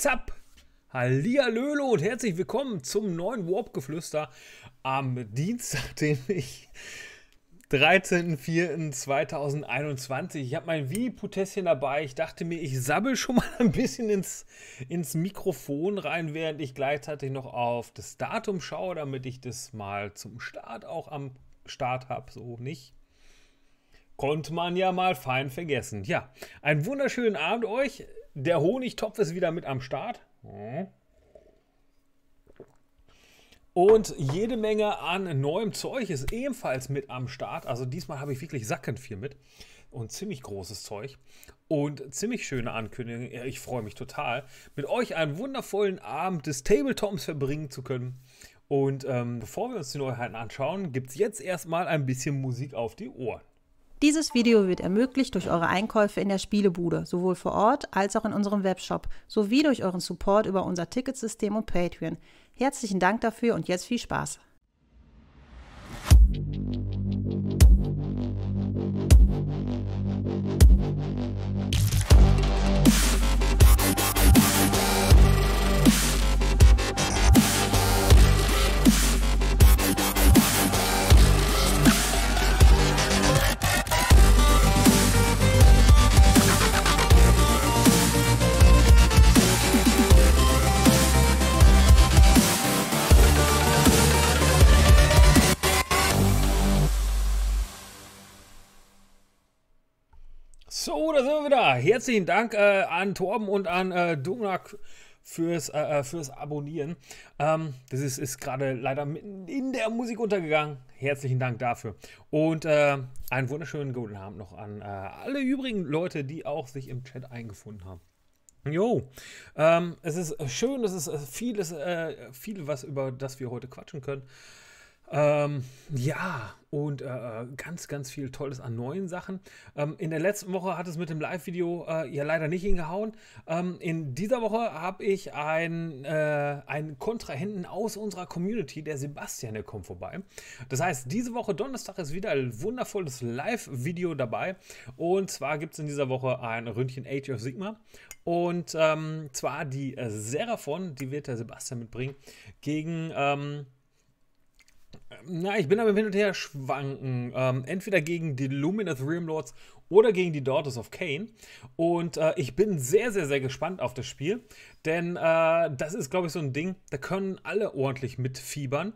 Zapp! Hallihallo und herzlich willkommen zum neuen Warp-Geflüster am Dienstag, den ich 13.04.2021. Ich habe mein winnie putesschen dabei. Ich dachte mir, ich sabbel schon mal ein bisschen ins, ins Mikrofon rein, während ich gleichzeitig noch auf das Datum schaue, damit ich das mal zum Start auch am Start habe. So nicht. Konnte man ja mal fein vergessen. Ja, einen wunderschönen Abend euch der Honigtopf ist wieder mit am Start. Und jede Menge an neuem Zeug ist ebenfalls mit am Start. Also diesmal habe ich wirklich sackend viel mit. Und ziemlich großes Zeug. Und ziemlich schöne Ankündigungen. ich freue mich total, mit euch einen wundervollen Abend des Tabletops verbringen zu können. Und ähm, bevor wir uns die Neuheiten anschauen, gibt es jetzt erstmal ein bisschen Musik auf die Ohren. Dieses Video wird ermöglicht durch eure Einkäufe in der Spielebude, sowohl vor Ort als auch in unserem Webshop, sowie durch euren Support über unser Ticketsystem und Patreon. Herzlichen Dank dafür und jetzt viel Spaß! Oh, da sind wir wieder. Herzlichen Dank äh, an Torben und an äh, Donak fürs, äh, äh, fürs Abonnieren. Ähm, das ist, ist gerade leider in der Musik untergegangen. Herzlichen Dank dafür. Und äh, einen wunderschönen guten Abend noch an äh, alle übrigen Leute, die auch sich im Chat eingefunden haben. Jo, ähm, es ist schön, es ist vieles, äh, viel, was über das wir heute quatschen können. Ähm, ja, und äh, äh, ganz, ganz viel Tolles an neuen Sachen. Ähm, in der letzten Woche hat es mit dem Live-Video äh, ja leider nicht hingehauen. Ähm, in dieser Woche habe ich äh, einen, äh, Kontrahenten aus unserer Community, der Sebastian, der kommt vorbei. Das heißt, diese Woche Donnerstag ist wieder ein wundervolles Live-Video dabei. Und zwar gibt es in dieser Woche ein Ründchen Age of Sigma. Und ähm, zwar die äh, Seraphon, die wird der Sebastian mitbringen, gegen ähm, na, ich bin aber Hin und Her schwanken. Ähm, entweder gegen die Luminous Realm Lords oder gegen die Daughters of Cain. Und äh, ich bin sehr, sehr, sehr gespannt auf das Spiel. Denn äh, das ist, glaube ich, so ein Ding, da können alle ordentlich mitfiebern.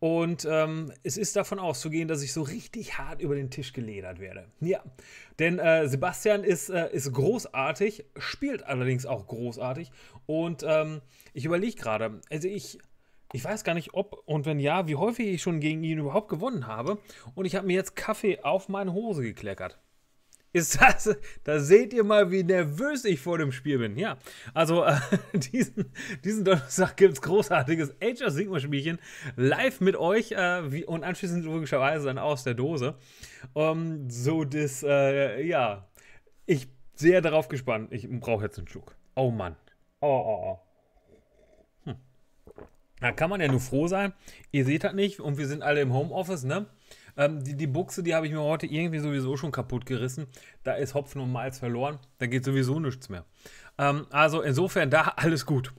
Und ähm, es ist davon auszugehen, dass ich so richtig hart über den Tisch geledert werde. Ja, denn äh, Sebastian ist, äh, ist großartig, spielt allerdings auch großartig. Und ähm, ich überlege gerade, also ich ich weiß gar nicht, ob und wenn ja, wie häufig ich schon gegen ihn überhaupt gewonnen habe. Und ich habe mir jetzt Kaffee auf meine Hose gekleckert. Ist das, da seht ihr mal, wie nervös ich vor dem Spiel bin. Ja, also äh, diesen, diesen Donnerstag gibt es großartiges Age of Sigma Spielchen live mit euch äh, wie, und anschließend logischerweise dann aus der Dose. Um, ähm, so, das, äh, ja, ich sehr darauf gespannt. Ich brauche jetzt einen Schluck. Oh Mann. Oh, oh, oh. Da kann man ja nur froh sein. Ihr seht das nicht und wir sind alle im Homeoffice, ne? Ähm, die, die Buchse, die habe ich mir heute irgendwie sowieso schon kaputt gerissen. Da ist Hopfen und Malz verloren. Da geht sowieso nichts mehr. Ähm, also insofern da alles gut.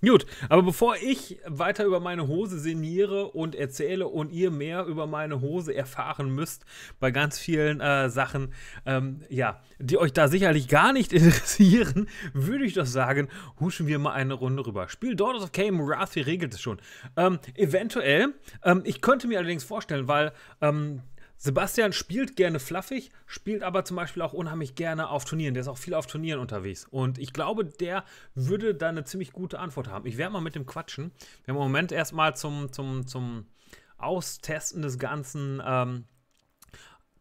Gut, aber bevor ich weiter über meine Hose sinniere und erzähle und ihr mehr über meine Hose erfahren müsst bei ganz vielen äh, Sachen, ähm, ja, die euch da sicherlich gar nicht interessieren, würde ich doch sagen, huschen wir mal eine Runde rüber. Spiel Daughters of Came, Marathi regelt es schon. Ähm, eventuell, ähm, ich könnte mir allerdings vorstellen, weil ähm, Sebastian spielt gerne fluffig, spielt aber zum Beispiel auch unheimlich gerne auf Turnieren. Der ist auch viel auf Turnieren unterwegs. Und ich glaube, der würde da eine ziemlich gute Antwort haben. Ich werde mal mit dem quatschen. Wir haben im Moment erstmal zum, zum, zum Austesten des Ganzen ähm,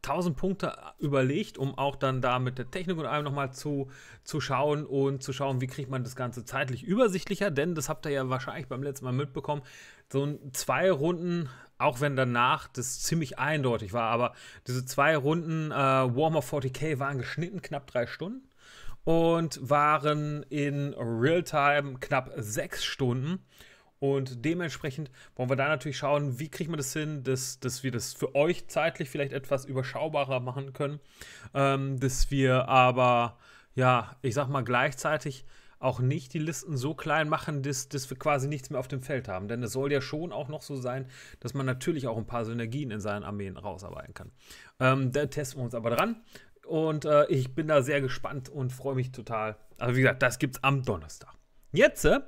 1000 Punkte überlegt, um auch dann da mit der Technik und allem nochmal zu, zu schauen und zu schauen, wie kriegt man das Ganze zeitlich übersichtlicher, denn das habt ihr ja wahrscheinlich beim letzten Mal mitbekommen, so ein zwei Runden auch wenn danach das ziemlich eindeutig war, aber diese zwei Runden äh, Warhammer 40k waren geschnitten knapp drei Stunden und waren in Realtime knapp sechs Stunden. Und dementsprechend wollen wir da natürlich schauen, wie kriegt man das hin, dass, dass wir das für euch zeitlich vielleicht etwas überschaubarer machen können, ähm, dass wir aber, ja, ich sag mal, gleichzeitig auch nicht die Listen so klein machen, dass, dass wir quasi nichts mehr auf dem Feld haben. Denn es soll ja schon auch noch so sein, dass man natürlich auch ein paar Synergien in seinen Armeen rausarbeiten kann. Ähm, da testen wir uns aber dran. Und äh, ich bin da sehr gespannt und freue mich total. Also wie gesagt, das gibt es am Donnerstag. Jetzt äh,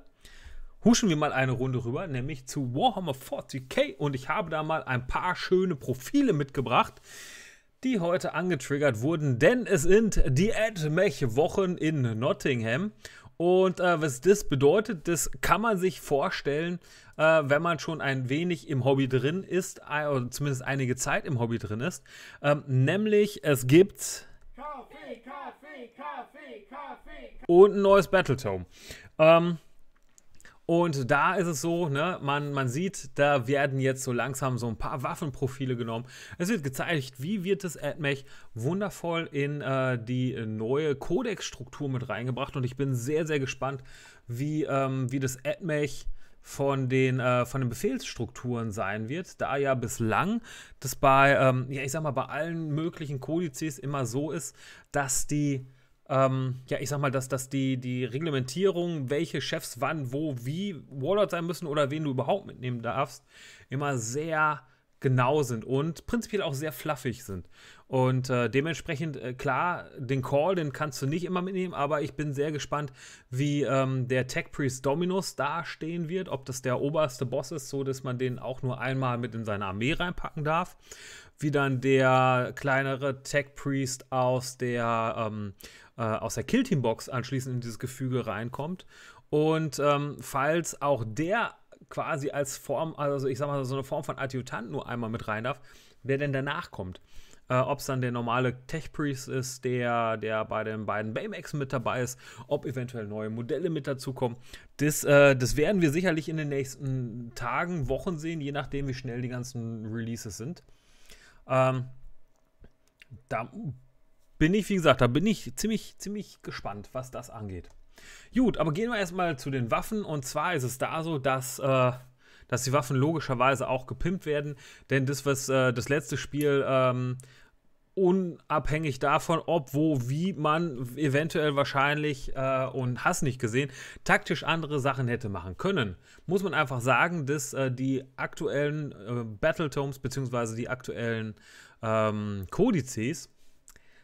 huschen wir mal eine Runde rüber, nämlich zu Warhammer 40k. Und ich habe da mal ein paar schöne Profile mitgebracht die heute angetriggert wurden, denn es sind die AdMech-Wochen in Nottingham. Und äh, was das bedeutet, das kann man sich vorstellen, äh, wenn man schon ein wenig im Hobby drin ist, äh, oder zumindest einige Zeit im Hobby drin ist. Ähm, nämlich, es gibt. Kaffee, Kaffee, Kaffee, Kaffee, Kaffee. Und ein neues Battletome. Ähm, und da ist es so, ne, man, man sieht, da werden jetzt so langsam so ein paar Waffenprofile genommen. Es wird gezeigt, wie wird das AdMech wundervoll in äh, die neue Codex-Struktur mit reingebracht. Und ich bin sehr, sehr gespannt, wie, ähm, wie das AdMech von den, äh, von den Befehlsstrukturen sein wird, da ja bislang das bei, ähm, ja, ich sag mal, bei allen möglichen Kodizes immer so ist, dass die ähm, ja, ich sag mal, dass, dass die, die Reglementierung, welche Chefs wann, wo, wie Warlord sein müssen oder wen du überhaupt mitnehmen darfst, immer sehr genau sind und prinzipiell auch sehr fluffig sind. Und äh, dementsprechend, äh, klar, den Call, den kannst du nicht immer mitnehmen, aber ich bin sehr gespannt, wie ähm, der Tech Priest Dominus dastehen wird, ob das der oberste Boss ist, so dass man den auch nur einmal mit in seine Armee reinpacken darf. Wie dann der kleinere Tech Priest aus der ähm, äh, aus der Killteam-Box anschließend in dieses Gefüge reinkommt. Und ähm, falls auch der quasi als Form, also ich sag mal so eine Form von Adjutant nur einmal mit rein darf, wer denn danach kommt. Äh, ob es dann der normale Tech-Priest ist, der, der bei den beiden Baymax mit dabei ist, ob eventuell neue Modelle mit dazukommen. Das, äh, das werden wir sicherlich in den nächsten Tagen, Wochen sehen, je nachdem, wie schnell die ganzen Releases sind. Ähm, da bin ich, wie gesagt, da bin ich ziemlich, ziemlich gespannt, was das angeht. Gut, aber gehen wir erstmal zu den Waffen. Und zwar ist es da so, dass, äh, dass die Waffen logischerweise auch gepimpt werden. Denn das, was äh, das letzte Spiel ähm, unabhängig davon, ob, wo, wie man eventuell wahrscheinlich äh, und hast nicht gesehen, taktisch andere Sachen hätte machen können, muss man einfach sagen, dass äh, die aktuellen äh, Battletomes bzw. die aktuellen ähm, Kodizes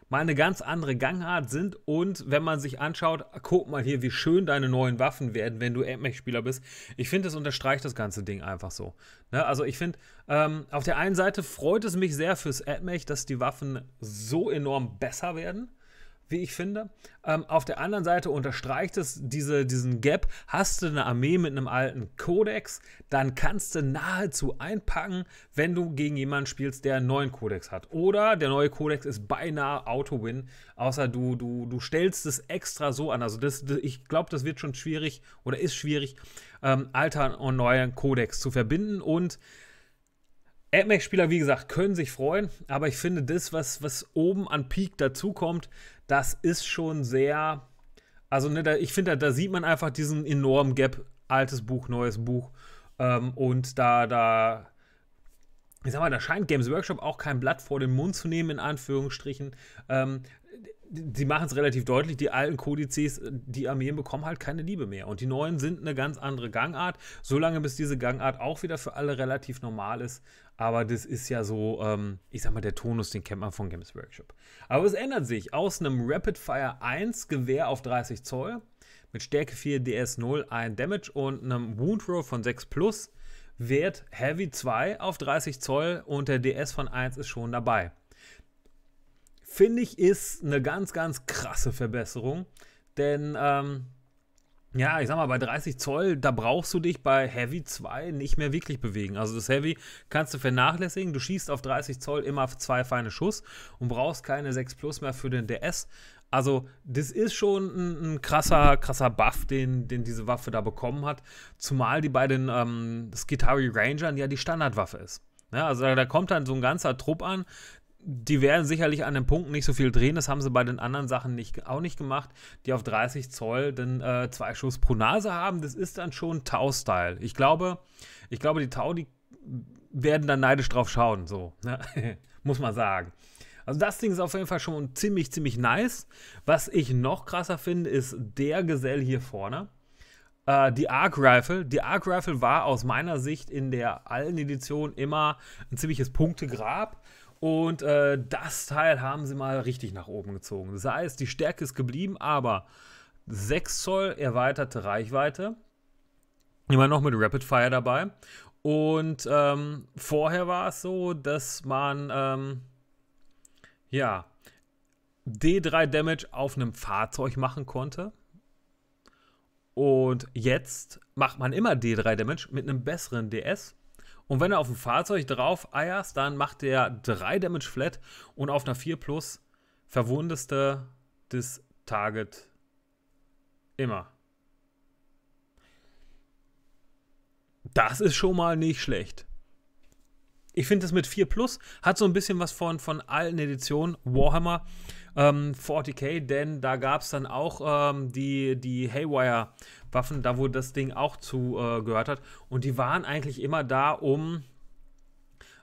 mal eine ganz andere Gangart sind. Und wenn man sich anschaut, guck mal hier, wie schön deine neuen Waffen werden, wenn du Endmech-Spieler bist. Ich finde, das unterstreicht das ganze Ding einfach so. Ne? Also ich finde, ähm, auf der einen Seite freut es mich sehr fürs Endmech, dass die Waffen so enorm besser werden wie ich finde. Ähm, auf der anderen Seite unterstreicht es diese, diesen Gap. Hast du eine Armee mit einem alten Kodex, dann kannst du nahezu einpacken, wenn du gegen jemanden spielst, der einen neuen Kodex hat. Oder der neue Kodex ist beinahe Auto-Win, außer du, du, du stellst es extra so an. Also das, das ich glaube, das wird schon schwierig oder ist schwierig, ähm, alter und neuen Kodex zu verbinden und AdMax-Spieler, wie gesagt, können sich freuen, aber ich finde das, was, was oben an Peak dazukommt, das ist schon sehr. Also, ne, da, ich finde, da, da, sieht man einfach diesen enormen Gap, altes Buch, neues Buch. Ähm, und da, da, ich sag mal, da scheint Games Workshop auch kein Blatt vor den Mund zu nehmen, in Anführungsstrichen. Ähm, die machen es relativ deutlich, die alten Kodizes, die Armeen bekommen halt keine Liebe mehr. Und die neuen sind eine ganz andere Gangart. Solange bis diese Gangart auch wieder für alle relativ normal ist, aber das ist ja so, ähm, ich sag mal, der Tonus, den kennt man von Games Workshop. Aber es ändert sich. Aus einem Rapid Fire 1 Gewehr auf 30 Zoll mit Stärke 4 DS0, 1 Damage und einem Wound Roll von 6 plus wird Heavy 2 auf 30 Zoll und der DS von 1 ist schon dabei. Finde ich, ist eine ganz, ganz krasse Verbesserung, denn ähm, ja, ich sag mal, bei 30 Zoll, da brauchst du dich bei Heavy 2 nicht mehr wirklich bewegen. Also das Heavy kannst du vernachlässigen. Du schießt auf 30 Zoll immer zwei feine Schuss und brauchst keine 6 Plus mehr für den DS. Also, das ist schon ein, ein, krasser, krasser Buff, den, den diese Waffe da bekommen hat. Zumal die bei den ähm, Skitari Rangern ja die Standardwaffe ist. Ja, also da, da kommt dann so ein ganzer Trupp an, die werden sicherlich an den Punkten nicht so viel drehen. Das haben sie bei den anderen Sachen nicht, auch nicht gemacht, die auf 30 Zoll dann äh, zwei Schuss pro Nase haben. Das ist dann schon Tau-Style. Ich glaube, ich glaube, die Tau, die werden dann neidisch drauf schauen. So, ne? muss man sagen. Also das Ding ist auf jeden Fall schon ziemlich, ziemlich nice. Was ich noch krasser finde, ist der Gesell hier vorne. Äh, die Arc Rifle. Die Arc Rifle war aus meiner Sicht in der allen Edition immer ein ziemliches Punktegrab. Und äh, das Teil haben sie mal richtig nach oben gezogen. Das heißt, die Stärke ist geblieben, aber 6 Zoll erweiterte Reichweite. Immer noch mit Rapid Fire dabei. Und ähm, vorher war es so, dass man ähm, ja D3 Damage auf einem Fahrzeug machen konnte. Und jetzt macht man immer D3 Damage mit einem besseren DS und wenn du auf dem Fahrzeug drauf eierst, dann macht der 3 Damage Flat und auf einer 4 Plus verwundest du das Target immer. Das ist schon mal nicht schlecht. Ich finde das mit 4 Plus hat so ein bisschen was von, von allen Editionen Warhammer, ähm, 40k, denn da gab es dann auch ähm, die, die Haywire-Waffen, da wo das Ding auch zu äh, gehört hat. Und die waren eigentlich immer da, um.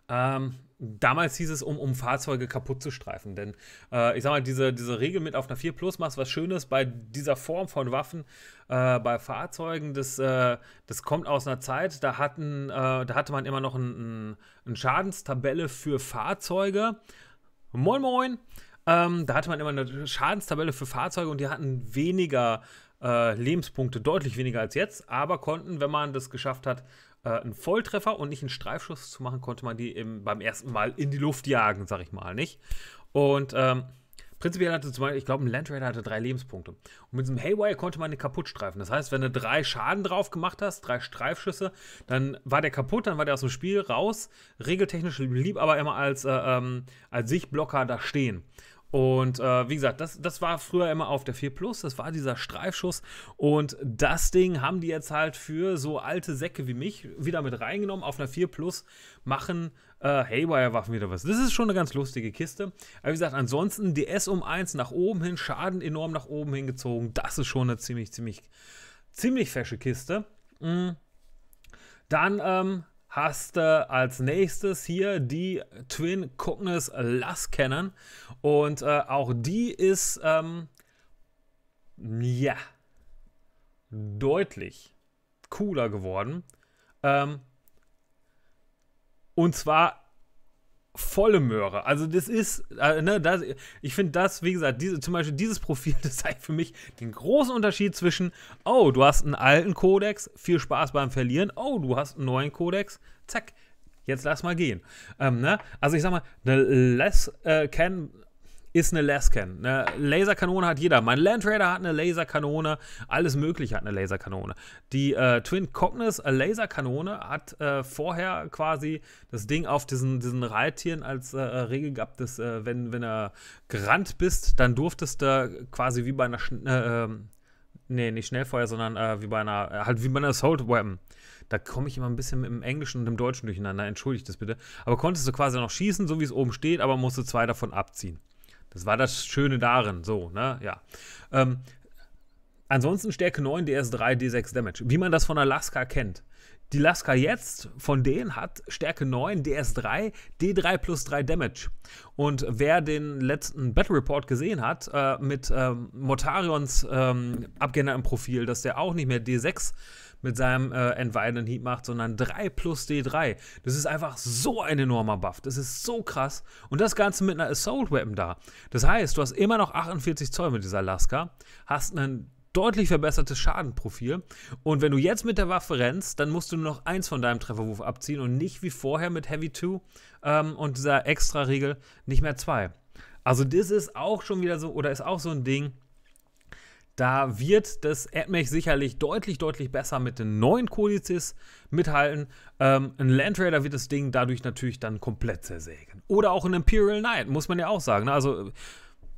Ähm, damals hieß es, um, um Fahrzeuge kaputt zu streifen. Denn äh, ich sag mal, diese, diese Regel mit auf einer 4 Plus machst was Schönes bei dieser Form von Waffen, äh, bei Fahrzeugen, das, äh, das kommt aus einer Zeit, da, hatten, äh, da hatte man immer noch eine ein, ein Schadenstabelle für Fahrzeuge. Moin, moin! Ähm, da hatte man immer eine Schadenstabelle für Fahrzeuge und die hatten weniger äh, Lebenspunkte, deutlich weniger als jetzt, aber konnten, wenn man das geschafft hat, äh, einen Volltreffer und nicht einen Streifschuss zu machen, konnte man die im, beim ersten Mal in die Luft jagen, sag ich mal, nicht? Und ähm, prinzipiell hatte zum Beispiel, ich glaube, ein Land Raider hatte drei Lebenspunkte. Und mit diesem Haywire konnte man den kaputt streifen. Das heißt, wenn du drei Schaden drauf gemacht hast, drei Streifschüsse, dann war der kaputt, dann war der aus dem Spiel raus. Regeltechnisch blieb aber immer als, äh, ähm, als Sichtblocker da stehen. Und äh, wie gesagt, das, das war früher immer auf der 4 Plus, das war dieser Streifschuss. Und das Ding haben die jetzt halt für so alte Säcke wie mich wieder mit reingenommen. Auf einer 4 Plus machen äh, Haywire-Waffen wieder was. Das ist schon eine ganz lustige Kiste. Aber wie gesagt, ansonsten DS um 1 nach oben hin, Schaden enorm nach oben hingezogen. Das ist schon eine ziemlich, ziemlich, ziemlich fesche Kiste. Mhm. Dann ähm, hast du als nächstes hier die Twin Cognis Lass kennen. Und äh, auch die ist, ähm, ja, deutlich cooler geworden. Ähm, und zwar volle Möhre. Also das ist, äh, ne, das, ich finde das, wie gesagt, diese, zum Beispiel dieses Profil, das zeigt für mich den großen Unterschied zwischen, oh, du hast einen alten Kodex, viel Spaß beim Verlieren, oh, du hast einen neuen Kodex, zack, jetzt lass mal gehen. Ähm, ne? Also ich sag mal, less äh, can ist eine Lascan. Eine Laserkanone hat jeder. Mein Land Raider hat eine Laserkanone. Alles Mögliche hat eine Laserkanone. Die äh, Twin Cognis äh, Laserkanone hat äh, vorher quasi das Ding auf diesen, diesen Reittieren als äh, Regel gehabt, dass äh, wenn, wenn er gerannt bist, dann durftest du quasi wie bei einer. Schn äh, ähm, nee, nicht Schnellfeuer, sondern wie bei einer. halt wie bei einer Assault Weapon da komme ich immer ein bisschen mit dem Englischen und dem Deutschen durcheinander, entschuldigt das bitte. Aber konntest du quasi noch schießen, so wie es oben steht, aber musst du zwei davon abziehen. Das war das Schöne darin, so, ne, ja. Ähm, ansonsten Stärke 9, DS3, D6 Damage, wie man das von Alaska kennt. Die Alaska jetzt von denen hat Stärke 9, DS3, D3 plus 3 Damage. Und wer den letzten Battle Report gesehen hat, äh, mit ähm, Mortarions ähm, Abgänger im Profil, dass der auch nicht mehr D6 mit seinem äh, Environment Heat macht, sondern 3 plus D3. Das ist einfach so ein enormer Buff. Das ist so krass. Und das Ganze mit einer Assault Weapon da. Das heißt, du hast immer noch 48 Zoll mit dieser Laska, hast einen deutlich verbessertes Schadenprofil. Und wenn du jetzt mit der Waffe rennst, dann musst du nur noch eins von deinem Trefferwurf abziehen und nicht wie vorher mit Heavy 2 ähm, und dieser Extra-Regel nicht mehr zwei. Also das ist auch schon wieder so, oder ist auch so ein Ding, da wird das AdMech sicherlich deutlich, deutlich besser mit den neuen Kodizes mithalten. Ähm, ein Raider wird das Ding dadurch natürlich dann komplett zersägen. Oder auch ein Imperial Knight, muss man ja auch sagen. Ne? Also äh,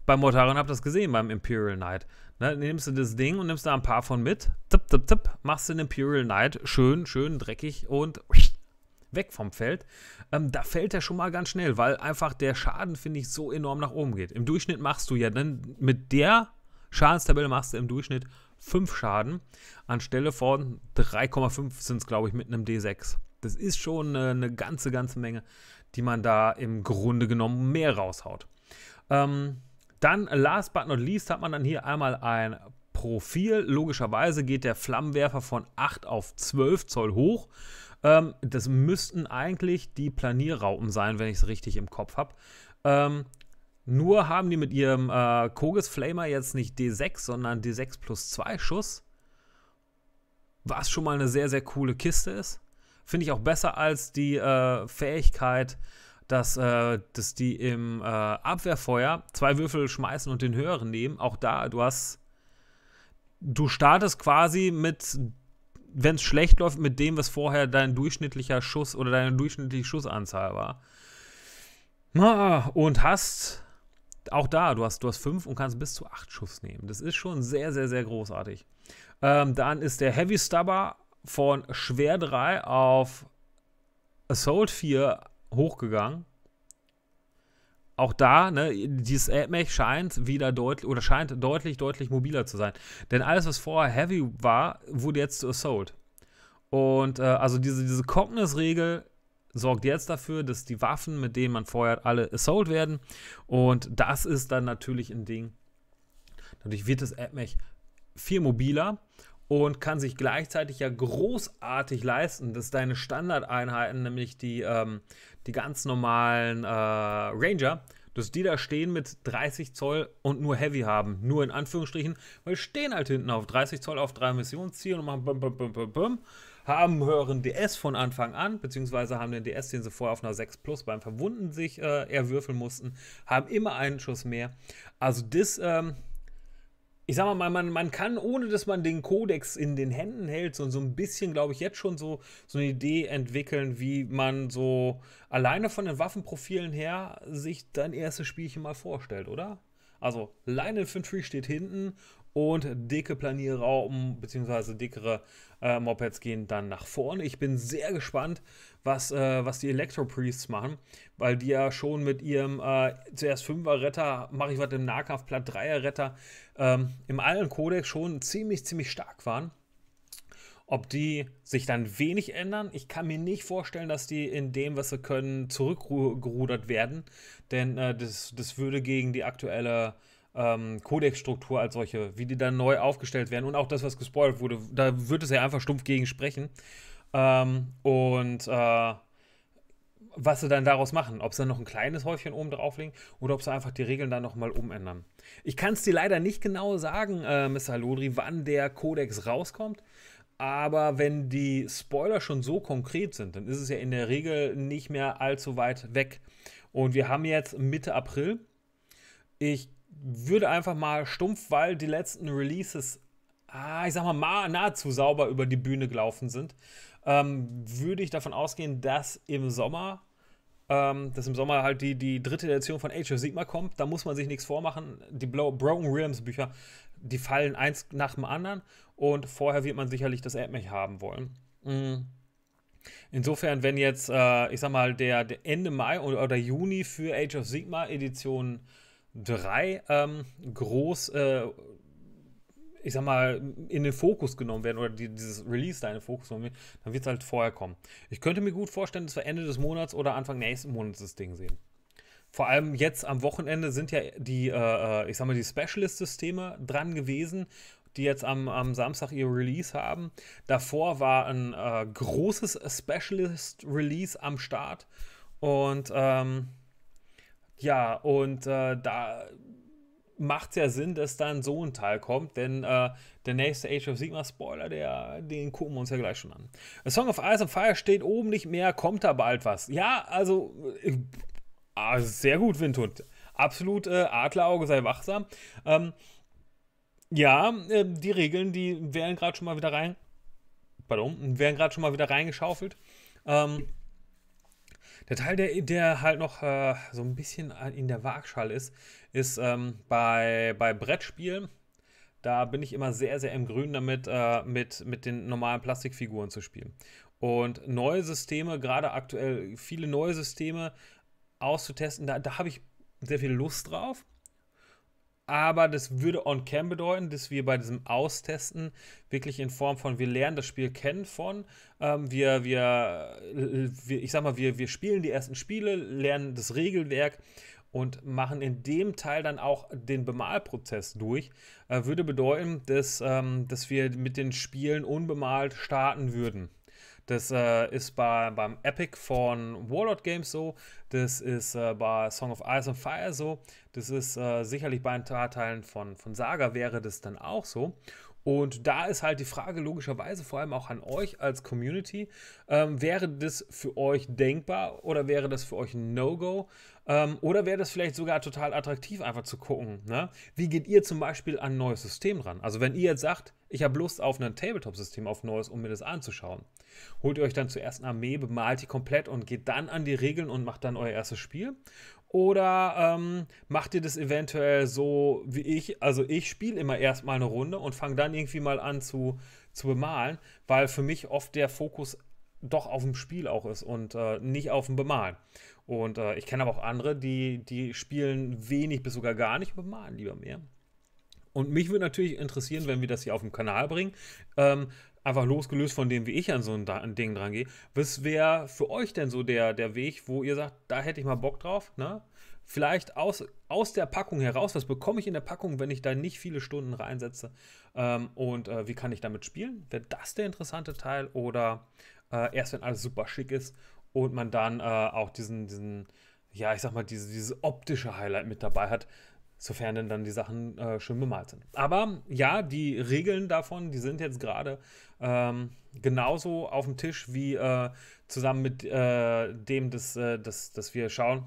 beim Mortarion habt ihr das gesehen, beim Imperial Knight. Ne? Nimmst du das Ding und nimmst da ein paar von mit, tipp, tipp, tipp, machst du den Imperial Knight schön, schön dreckig und weg vom Feld. Ähm, da fällt er schon mal ganz schnell, weil einfach der Schaden, finde ich, so enorm nach oben geht. Im Durchschnitt machst du ja dann mit der Schadenstabelle machst du im Durchschnitt 5 Schaden. Anstelle von 3,5 sind es, glaube ich, mit einem D6. Das ist schon eine, eine, ganze, ganze Menge, die man da im Grunde genommen mehr raushaut. Ähm, dann, last but not least, hat man dann hier einmal ein Profil. Logischerweise geht der Flammenwerfer von 8 auf 12 Zoll hoch. Ähm, das müssten eigentlich die Planierraupen sein, wenn ich es richtig im Kopf habe. Ähm, nur haben die mit ihrem äh, Kogis Flamer jetzt nicht D6, sondern D6 plus 2 Schuss. Was schon mal eine sehr, sehr coole Kiste ist. Finde ich auch besser als die äh, Fähigkeit, dass, äh, dass die im äh, Abwehrfeuer zwei Würfel schmeißen und den höheren nehmen. Auch da, du hast. Du startest quasi mit, wenn es schlecht läuft, mit dem, was vorher dein durchschnittlicher Schuss oder deine durchschnittliche Schussanzahl war. Ah, und hast auch da, du hast, du hast fünf und kannst bis zu acht Schuss nehmen. Das ist schon sehr, sehr, sehr großartig. Ähm, dann ist der Heavy Stubber von Schwer 3 auf Assault 4 hochgegangen. Auch da, ne, dieses ad scheint wieder deutlich oder scheint deutlich, deutlich mobiler zu sein. Denn alles, was vorher Heavy war, wurde jetzt zu Assault. Und äh, also diese, diese Cognis-Regel sorgt jetzt dafür, dass die Waffen, mit denen man feuert, alle assault werden. Und das ist dann natürlich ein Ding. Dadurch wird das AppMech viel mobiler und kann sich gleichzeitig ja großartig leisten, dass deine Standardeinheiten, nämlich die, ähm, die ganz normalen äh, Ranger, dass die da stehen mit 30 Zoll und nur Heavy haben. Nur in Anführungsstrichen, weil die stehen halt hinten auf 30 Zoll auf drei Missionen ziehen und machen bum, bum, bum, bum, bum haben höheren DS von Anfang an, beziehungsweise haben den DS, den sie vorher auf einer 6 Plus beim Verwunden sich äh, erwürfeln mussten, haben immer einen Schuss mehr. Also das, ähm, ich sag mal, man, man kann, ohne dass man den Kodex in den Händen hält, so, so ein bisschen, glaube ich, jetzt schon so, so eine Idee entwickeln, wie man so alleine von den Waffenprofilen her sich dein erstes Spielchen mal vorstellt, oder? Also, Line Infantry steht hinten und dicke Planierraupen, beziehungsweise dickere äh, Mopeds gehen dann nach vorne. Ich bin sehr gespannt, was, äh, was die electro priests machen, weil die ja schon mit ihrem äh, zuerst er retter mache ich was im Nahkampf, Platt 3 er retter ähm, im alten Kodex schon ziemlich, ziemlich stark waren. Ob die sich dann wenig ändern, ich kann mir nicht vorstellen, dass die in dem, was sie können, zurückgerudert werden, denn äh, das, das würde gegen die aktuelle ähm, Codex-Struktur als solche, wie die dann neu aufgestellt werden und auch das, was gespoilt wurde, da wird es ja einfach stumpf gegen sprechen. Ähm, und äh, was sie dann daraus machen, ob sie dann noch ein kleines Häufchen oben drauflegen oder ob sie einfach die Regeln dann nochmal umändern. Ich kann es dir leider nicht genau sagen, äh, Mr. Lodri, wann der Codex rauskommt. Aber wenn die Spoiler schon so konkret sind, dann ist es ja in der Regel nicht mehr allzu weit weg. Und wir haben jetzt Mitte April. Ich würde einfach mal stumpf, weil die letzten Releases, ah, ich sag mal, nahezu sauber über die Bühne gelaufen sind, ähm, würde ich davon ausgehen, dass im Sommer, ähm, dass im Sommer halt die, die dritte Edition von Age of Sigma kommt. Da muss man sich nichts vormachen. Die Blo Broken Realms Bücher, die fallen eins nach dem anderen und vorher wird man sicherlich das Erdmech haben wollen. Mhm. Insofern, wenn jetzt, äh, ich sag mal, der, der Ende Mai oder, oder Juni für Age of Sigma Edition drei ähm, groß, äh, ich sag mal, in den Fokus genommen werden oder die, dieses Release da in den Fokus genommen wird, dann wird es halt vorher kommen. Ich könnte mir gut vorstellen, dass wir Ende des Monats oder Anfang nächsten Monats das Ding sehen. Vor allem jetzt am Wochenende sind ja die, äh, äh ich sag mal, die Specialist-Systeme dran gewesen, die jetzt am, am, Samstag ihr Release haben. Davor war ein äh, großes Specialist-Release am Start und ähm, ja, und äh, da macht es ja Sinn, dass dann so ein Teil kommt, denn äh, der nächste Age of Sigma Spoiler, der, den gucken wir uns ja gleich schon an. A Song of Ice and Fire steht oben nicht mehr, kommt da bald was. Ja, also äh, ah, sehr gut, Windhund. Absolut äh, Adlerauge, sei wachsam. Ähm, ja, äh, die Regeln, die werden gerade schon mal wieder rein. Pardon, werden gerade schon mal wieder reingeschaufelt. Ähm, der Teil, der, der halt noch äh, so ein bisschen in der Waagschall ist, ist ähm, bei, bei Brettspielen. Da bin ich immer sehr, sehr im Grün damit, äh, mit, mit den normalen Plastikfiguren zu spielen. Und neue Systeme, gerade aktuell viele neue Systeme auszutesten, da, da habe ich sehr viel Lust drauf. Aber das würde on-cam bedeuten, dass wir bei diesem Austesten wirklich in Form von, wir lernen das Spiel kennen von, ähm, wir, wir, wir, ich sag mal, wir, wir spielen die ersten Spiele, lernen das Regelwerk und machen in dem Teil dann auch den Bemalprozess durch, äh, würde bedeuten, dass, ähm, dass wir mit den Spielen unbemalt starten würden. Das äh, ist bei, beim Epic von Warlord Games so. Das ist äh, bei Song of Ice and Fire so. Das ist äh, sicherlich bei ein paar Teilen von, von Saga wäre das dann auch so. Und da ist halt die Frage logischerweise vor allem auch an euch als Community, ähm, wäre das für euch denkbar oder wäre das für euch ein No-Go? Ähm, oder wäre das vielleicht sogar total attraktiv, einfach zu gucken, ne? wie geht ihr zum Beispiel an ein neues System ran? Also wenn ihr jetzt sagt, ich habe Lust auf ein Tabletop-System, auf neues, um mir das anzuschauen, Holt ihr euch dann zuerst eine Armee, bemalt die komplett und geht dann an die Regeln und macht dann euer erstes Spiel? Oder ähm, macht ihr das eventuell so wie ich? Also ich spiele immer erstmal eine Runde und fange dann irgendwie mal an zu, zu bemalen, weil für mich oft der Fokus doch auf dem Spiel auch ist und äh, nicht auf dem Bemalen. Und äh, ich kenne aber auch andere, die, die spielen wenig bis sogar gar nicht, bemalen lieber mehr. Und mich würde natürlich interessieren, wenn wir das hier auf dem Kanal bringen, ähm, einfach losgelöst von dem, wie ich an so ein, ein Ding dran gehe, was wäre für euch denn so der, der Weg, wo ihr sagt, da hätte ich mal Bock drauf, ne? Vielleicht aus, aus der Packung heraus, was bekomme ich in der Packung, wenn ich da nicht viele Stunden reinsetze? Ähm, und äh, wie kann ich damit spielen? Wäre das der interessante Teil? Oder äh, erst wenn alles super schick ist und man dann äh, auch diesen, diesen, ja, ich sag mal, diese, dieses optische Highlight mit dabei hat, Sofern denn dann die Sachen äh, schön bemalt sind. Aber ja, die Regeln davon, die sind jetzt gerade ähm, genauso auf dem Tisch wie äh, zusammen mit äh, dem, dass äh, das, das wir schauen,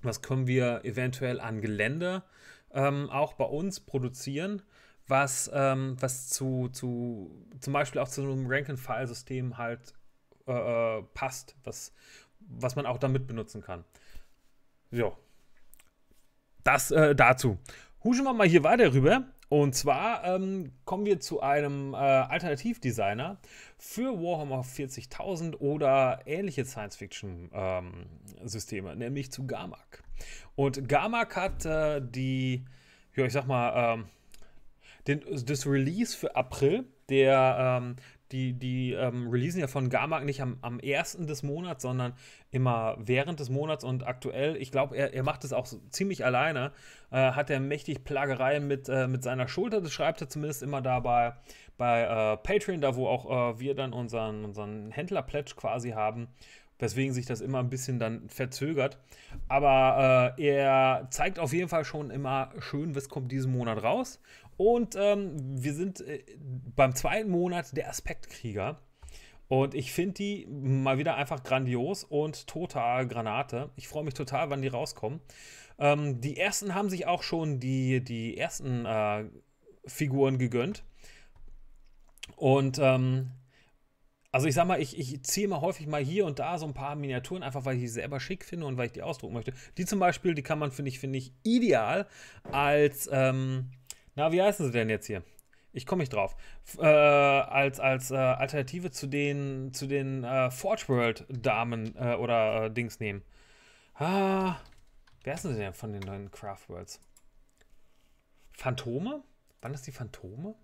was können wir eventuell an Gelände ähm, auch bei uns produzieren, was, ähm, was zu, zu zum Beispiel auch zu einem Rank-and-File-System halt äh, äh, passt, was, was man auch damit benutzen kann. So, das äh, dazu. Huschen wir mal hier weiter rüber. Und zwar ähm, kommen wir zu einem äh, Alternativdesigner für Warhammer 40.000 oder ähnliche Science-Fiction-Systeme, ähm, nämlich zu Gamak. Und Gamak hat äh, die, ja, ich sag mal, ähm, den, das Release für April der, ähm, die, die ähm, releasen ja von Garmark nicht am, am ersten des Monats, sondern immer während des Monats und aktuell, ich glaube, er, er macht es auch so ziemlich alleine, äh, hat er mächtig Plagereien mit, äh, mit seiner Schulter, das schreibt er zumindest immer dabei bei, äh, Patreon, da wo auch äh, wir dann unseren, unseren händler quasi haben, weswegen sich das immer ein bisschen dann verzögert. Aber äh, er zeigt auf jeden Fall schon immer schön, was kommt diesen Monat raus. Und ähm, wir sind äh, beim zweiten Monat der Aspektkrieger. Und ich finde die mal wieder einfach grandios und total Granate. Ich freue mich total, wann die rauskommen. Ähm, die ersten haben sich auch schon die, die ersten äh, Figuren gegönnt. Und ähm, also ich sag mal, ich, ich ziehe mal häufig mal hier und da so ein paar Miniaturen, einfach weil ich sie selber schick finde und weil ich die ausdrucken möchte. Die zum Beispiel, die kann man, finde ich, finde ich, ideal als ähm, na, wie heißen sie denn jetzt hier? Ich komme nicht drauf. Äh, als als äh, Alternative zu den, zu den äh, Forge World Damen äh, oder äh, Dings nehmen. Ah, wer heißen sie denn von den neuen Craft Worlds? Phantome? Wann ist die Phantome?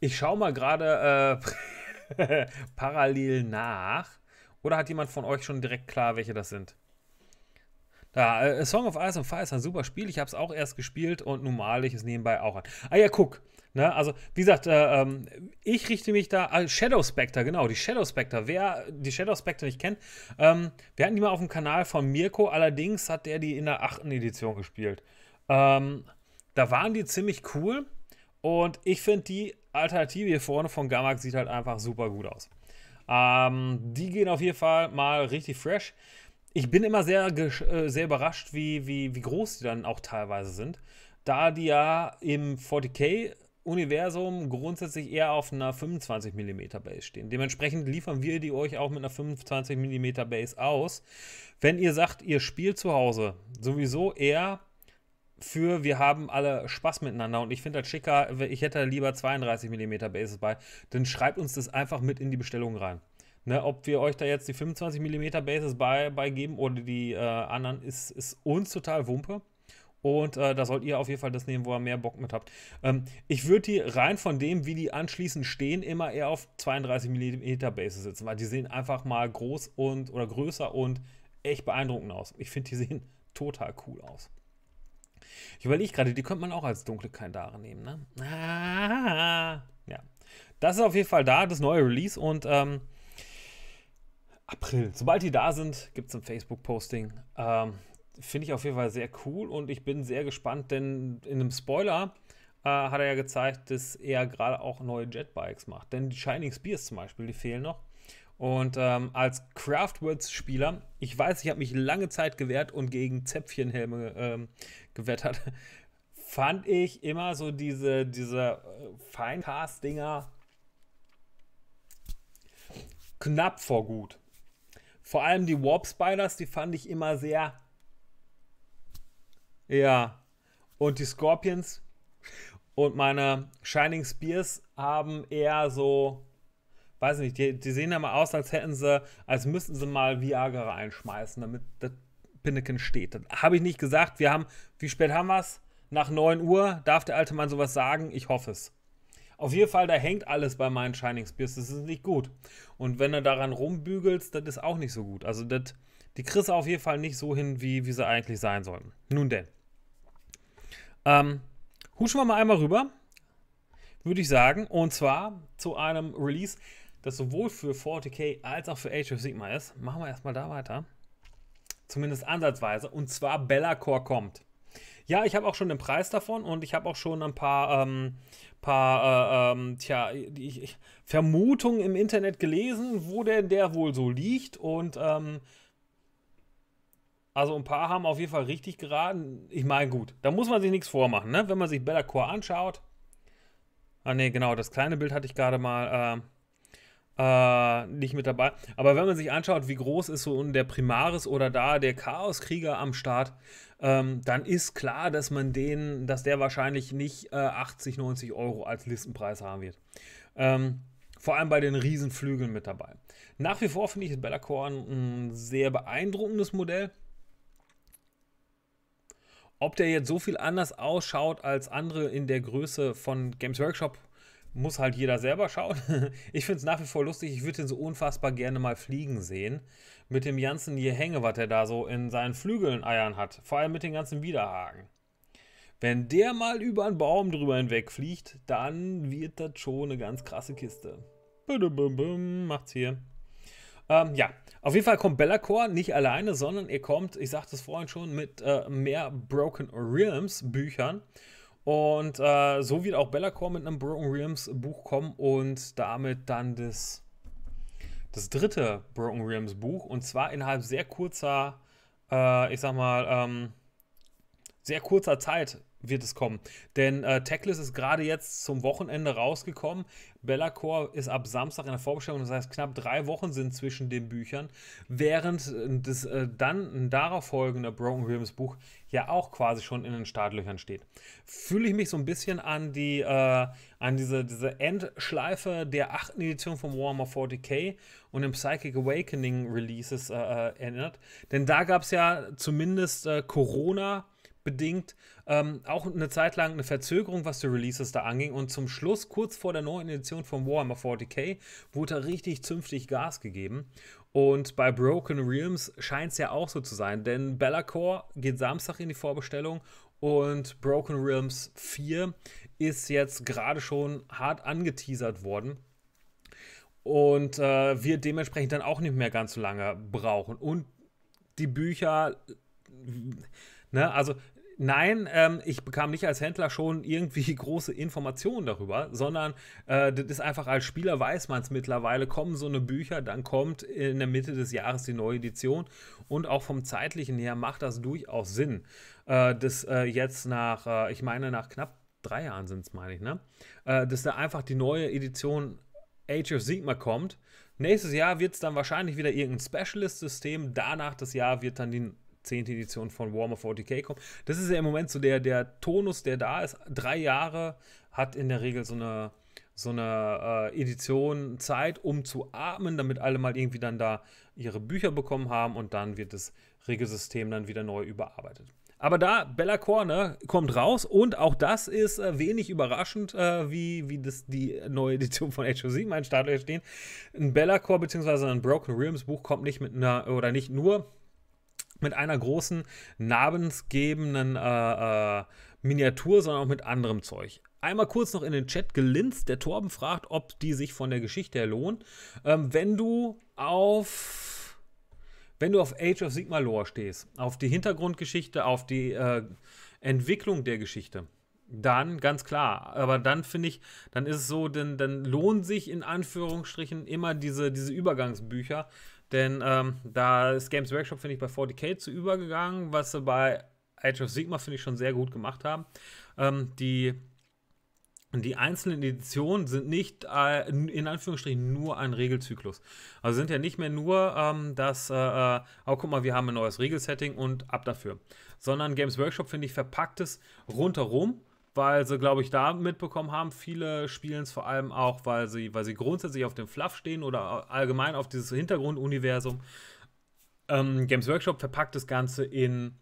Ich schaue mal gerade äh, parallel nach. Oder hat jemand von euch schon direkt klar, welche das sind? Ja, äh, Song of Ice and Fire ist ein super Spiel. Ich habe es auch erst gespielt und nun male ich es nebenbei auch an. Ah ja, guck. Ne? Also, wie gesagt, äh, ähm, ich richte mich da. Äh, Shadow Spectre, genau, die Shadow Spectre. Wer die Shadow Spectre nicht kennt, ähm, wir hatten die mal auf dem Kanal von Mirko, allerdings hat der die in der achten Edition gespielt. Ähm, da waren die ziemlich cool und ich finde die Alternative hier vorne von Gamak sieht halt einfach super gut aus. Ähm, die gehen auf jeden Fall mal richtig fresh ich bin immer sehr, äh, sehr überrascht, wie, wie, wie groß die dann auch teilweise sind, da die ja im 40k Universum grundsätzlich eher auf einer 25 mm Base stehen. Dementsprechend liefern wir die euch auch mit einer 25 mm Base aus. Wenn ihr sagt, ihr spielt zu Hause sowieso eher für wir haben alle Spaß miteinander und ich finde das schicker, ich hätte lieber 32 mm Bases bei, dann schreibt uns das einfach mit in die Bestellung rein. Ne, ob wir euch da jetzt die 25mm Bases bei, beigeben oder die äh, anderen, ist, ist uns total Wumpe. Und äh, da sollt ihr auf jeden Fall das nehmen, wo ihr mehr Bock mit habt. Ähm, ich würde die rein von dem, wie die anschließend stehen, immer eher auf 32mm Bases sitzen, weil die sehen einfach mal groß und oder größer und echt beeindruckend aus. Ich finde, die sehen total cool aus. Ich überlege gerade, die könnte man auch als dunkle Kandare nehmen, ne? Ah, ja. Das ist auf jeden Fall da, das neue Release und ähm, April. Sobald die da sind, gibt es ein Facebook-Posting. Ähm, Finde ich auf jeden Fall sehr cool und ich bin sehr gespannt, denn in einem Spoiler äh, hat er ja gezeigt, dass er gerade auch neue Jetbikes macht. Denn die Shining Spears zum Beispiel, die fehlen noch. Und ähm, als Craftwords-Spieler, ich weiß, ich habe mich lange Zeit gewehrt und gegen Zäpfchenhelme ähm, gewettert, fand ich immer so diese, diese äh, Feincast-Dinger knapp vor gut. Vor allem die Warp Spiders, die fand ich immer sehr. Ja. Und die Scorpions und meine Shining Spears haben eher so. Weiß nicht, die, die sehen ja mal aus, als hätten sie, als müssten sie mal Viagra einschmeißen, damit das Pinneken steht. Das habe ich nicht gesagt. Wir haben, wie spät haben wir es? Nach 9 Uhr darf der alte Mann sowas sagen. Ich hoffe es. Auf jeden Fall, da hängt alles bei meinen Shining Spears. Das ist nicht gut. Und wenn du daran rumbügelst, das ist auch nicht so gut. Also das, die kriegst du auf jeden Fall nicht so hin, wie, wie sie eigentlich sein sollten. Nun denn. Ähm, huschen wir mal einmal rüber, würde ich sagen. Und zwar zu einem Release, das sowohl für 40k als auch für Age of Sigma ist. Machen wir erstmal da weiter. Zumindest ansatzweise. Und zwar Bellacore kommt. Ja, ich habe auch schon den Preis davon und ich habe auch schon ein paar, ähm, paar äh, ähm, tja, die, ich, Vermutungen im Internet gelesen, wo denn der wohl so liegt. Und ähm, also ein paar haben auf jeden Fall richtig geraten. Ich meine, gut, da muss man sich nichts vormachen, ne? Wenn man sich Bellacore anschaut. Ah ne, genau, das kleine Bild hatte ich gerade mal. Äh, äh, nicht mit dabei. Aber wenn man sich anschaut, wie groß ist so der Primaris oder da der Chaoskrieger am Start, ähm, dann ist klar, dass man den, dass der wahrscheinlich nicht äh, 80, 90 Euro als Listenpreis haben wird. Ähm, vor allem bei den Riesenflügeln mit dabei. Nach wie vor finde ich Bellacorn ein sehr beeindruckendes Modell. Ob der jetzt so viel anders ausschaut als andere in der Größe von Games Workshop, muss halt jeder selber schauen. Ich finde es nach wie vor lustig. Ich würde ihn so unfassbar gerne mal fliegen sehen. Mit dem ganzen Gehänge, was er da so in seinen Flügeln eiern hat. Vor allem mit den ganzen Widerhaken. Wenn der mal über einen Baum drüber hinweg fliegt, dann wird das schon eine ganz krasse Kiste. Macht's hier. Ähm, ja, auf jeden Fall kommt Bellacore nicht alleine, sondern ihr kommt, ich sagte es vorhin schon, mit äh, mehr Broken Realms Büchern. Und äh, so wird auch Bellacore mit einem Broken Realms Buch kommen und damit dann das, das dritte Broken Realms Buch. Und zwar innerhalb sehr kurzer, äh, ich sag mal, ähm, sehr kurzer Zeit wird es kommen. Denn äh, Tackless ist gerade jetzt zum Wochenende rausgekommen. Bellacore ist ab Samstag in der Vorbestellung, das heißt knapp drei Wochen sind zwischen den Büchern, während äh, das äh, dann darauf folgende Broken Realms Buch ja auch quasi schon in den Startlöchern steht. Fühle ich mich so ein bisschen an die, äh, an diese, diese Endschleife der achten Edition von Warhammer 40k und im Psychic Awakening Releases äh, äh erinnert. Denn da gab es ja zumindest äh, Corona bedingt ähm, auch eine Zeit lang eine Verzögerung, was die Releases da anging. Und zum Schluss, kurz vor der neuen Edition von Warhammer 40k, wurde da richtig zünftig Gas gegeben. Und bei Broken Realms scheint es ja auch so zu sein, denn Bellacore geht Samstag in die Vorbestellung und Broken Realms 4 ist jetzt gerade schon hart angeteasert worden. Und äh, wir dementsprechend dann auch nicht mehr ganz so lange brauchen. Und die Bücher, ne, also Nein, ähm, ich bekam nicht als Händler schon irgendwie große Informationen darüber, sondern äh, das ist einfach als Spieler weiß man es mittlerweile, kommen so eine Bücher, dann kommt in der Mitte des Jahres die neue Edition und auch vom zeitlichen her macht das durchaus Sinn, äh, das äh, jetzt nach, äh, ich meine nach knapp drei Jahren sind es, meine ich, ne? Äh, dass da einfach die neue Edition Age of Sigma kommt. Nächstes Jahr wird es dann wahrscheinlich wieder irgendein Specialist-System. Danach das Jahr wird dann die zehnte Edition von Warhammer 40k kommt. Das ist ja im Moment so der, der Tonus, der da ist. Drei Jahre hat in der Regel so eine, so eine äh, Edition Zeit, um zu atmen, damit alle mal irgendwie dann da ihre Bücher bekommen haben und dann wird das Regelsystem dann wieder neu überarbeitet. Aber da, Bella ne, kommt raus und auch das ist äh, wenig überraschend, äh, wie, wie das die neue Edition von Age of 7 ein Startler stehen. Ein Bella Core bzw. ein Broken Realms Buch kommt nicht mit einer, oder nicht nur mit einer großen, namensgebenden äh, äh, Miniatur, sondern auch mit anderem Zeug. Einmal kurz noch in den Chat gelinst. Der Torben fragt, ob die sich von der Geschichte her lohnt. Ähm, wenn du auf. Wenn du auf Age of Sigma Lore stehst, auf die Hintergrundgeschichte, auf die äh, Entwicklung der Geschichte, dann ganz klar. Aber dann finde ich, dann ist es so, denn, dann lohnen sich in Anführungsstrichen immer diese, diese Übergangsbücher, denn ähm, da ist Games Workshop, finde ich, bei 40k zu übergegangen, was sie bei Age of Sigma, finde ich, schon sehr gut gemacht haben. Ähm, die, die einzelnen Editionen sind nicht äh, in Anführungsstrichen nur ein Regelzyklus. Also sind ja nicht mehr nur ähm, das, äh, äh oh guck mal, wir haben ein neues Regelsetting und ab dafür. Sondern Games Workshop, finde ich, verpackt es rundherum weil sie, glaube ich, da mitbekommen haben, viele spielen es vor allem auch, weil sie, weil sie grundsätzlich auf dem Fluff stehen oder allgemein auf dieses Hintergrunduniversum. Ähm, Games Workshop verpackt das Ganze in,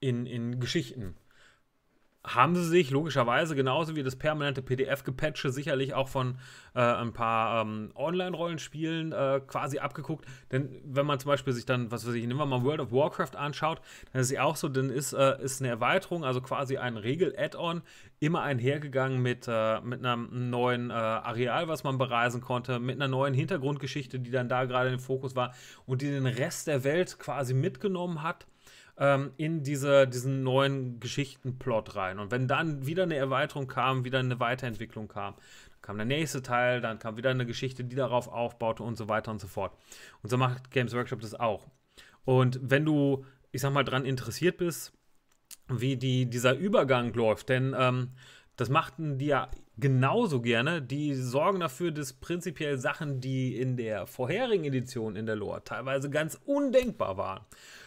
in, in Geschichten haben sie sich logischerweise genauso wie das permanente PDF-Gepatche sicherlich auch von äh, ein paar ähm, Online-Rollenspielen äh, quasi abgeguckt. Denn wenn man zum Beispiel sich dann, was weiß ich, nehmen wir mal World of Warcraft anschaut, dann ist es ja auch so, dann ist, äh, ist eine Erweiterung, also quasi ein Regel-Add-on, immer einhergegangen mit, äh, mit einem neuen äh, Areal, was man bereisen konnte, mit einer neuen Hintergrundgeschichte, die dann da gerade im Fokus war und die den Rest der Welt quasi mitgenommen hat ähm, in diese, diesen neuen Geschichtenplot rein. Und wenn dann wieder eine Erweiterung kam, wieder eine Weiterentwicklung kam, dann kam der nächste Teil, dann kam wieder eine Geschichte, die darauf aufbaute und so weiter und so fort. Und so macht Games Workshop das auch. Und wenn du, ich sag mal, daran interessiert bist, wie die, dieser Übergang läuft, denn ähm, das machten die ja genauso gerne. Die sorgen dafür, dass prinzipiell Sachen, die in der vorherigen Edition in der Lore teilweise ganz undenkbar waren,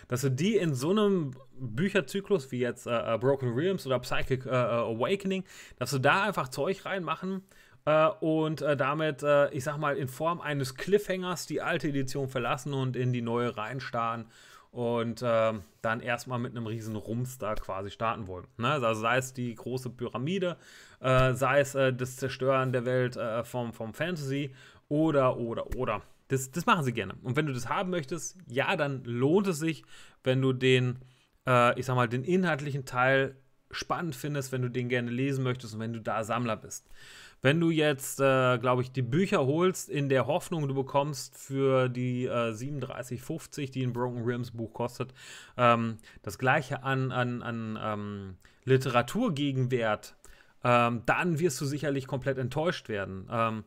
dass du die in so einem Bücherzyklus wie jetzt äh, äh Broken Realms oder Psychic äh, äh, Awakening, dass du da einfach Zeug reinmachen äh, und damit, ich sag mal, in Form eines Cliffhangers die alte Edition verlassen und in die neue reinstarren und äh, dann erstmal mit einem riesen Rums da quasi starten wollen. Ne? Also sei es die große Pyramide, äh, sei es äh, das Zerstören der Welt vom, vom Fantasy oder, oder, oder. Das, das machen sie gerne. Und wenn du das haben möchtest, ja, dann lohnt es sich, wenn du den, äh, ich sag mal, den inhaltlichen Teil spannend findest, wenn du den gerne lesen möchtest und wenn du da Sammler bist. Wenn du jetzt, äh, glaube ich, die Bücher holst in der Hoffnung, du bekommst für die äh, 37,50, die ein Broken Realms Buch kostet, ähm, das gleiche an, an, an ähm, Literaturgegenwert, ähm, dann wirst du sicherlich komplett enttäuscht werden. Ähm,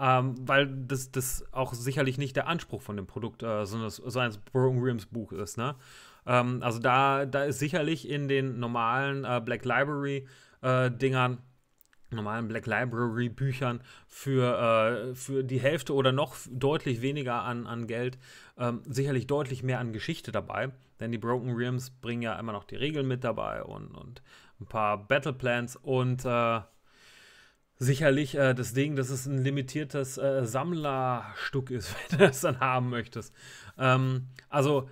ähm, weil das, das auch sicherlich nicht der Anspruch von dem Produkt, äh, sondern seines so Broken Realms Buch ist. Ne? Ähm, also da, da ist sicherlich in den normalen äh, Black Library äh, Dingern normalen Black Library Büchern für, äh, für die Hälfte oder noch deutlich weniger an, an Geld, ähm, sicherlich deutlich mehr an Geschichte dabei. Denn die Broken Realms bringen ja immer noch die Regeln mit dabei und, und ein paar Battle Plans und äh, sicherlich äh, das Ding, dass es ein limitiertes äh, Sammlerstück ist, wenn du es dann haben möchtest. Ähm, also,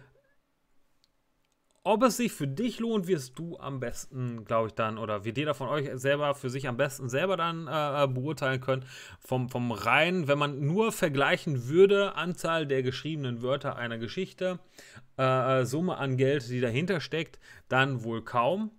ob es sich für dich lohnt, wirst du am besten, glaube ich, dann, oder wird jeder von euch selber für sich am besten selber dann äh, äh, beurteilen können. Vom, vom rein, wenn man nur vergleichen würde, Anzahl der geschriebenen Wörter einer Geschichte, äh, äh, Summe an Geld, die dahinter steckt, dann wohl kaum.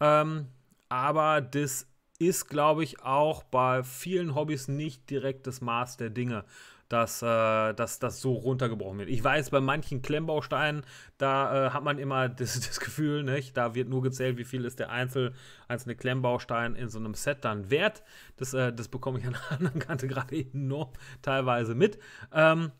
Ähm, aber das ist, glaube ich, auch bei vielen Hobbys nicht direkt das Maß der Dinge, dass, äh, dass das so runtergebrochen wird. Ich weiß, bei manchen Klemmbausteinen, da äh, hat man immer das, das Gefühl, nicht? da wird nur gezählt, wie viel ist der Einzel, einzelne Klemmbaustein in so einem Set dann wert. Das, äh, das bekomme ich an der anderen Kante gerade enorm teilweise mit. Ähm,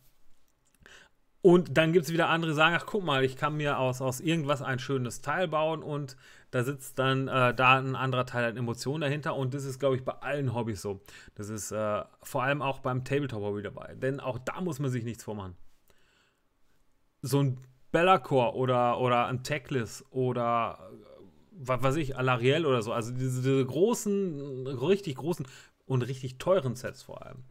und dann gibt es wieder andere, die sagen, ach guck mal, ich kann mir aus, aus irgendwas ein schönes Teil bauen und da sitzt dann äh, da ein anderer Teil an Emotionen dahinter und das ist, glaube ich, bei allen Hobbys so. Das ist äh, vor allem auch beim Tabletop-Hobby dabei, denn auch da muss man sich nichts vormachen. So ein Bellacore oder, oder ein Techless oder äh, was weiß ich, Alariel oder so, also diese, diese großen, richtig großen und richtig teuren Sets vor allem.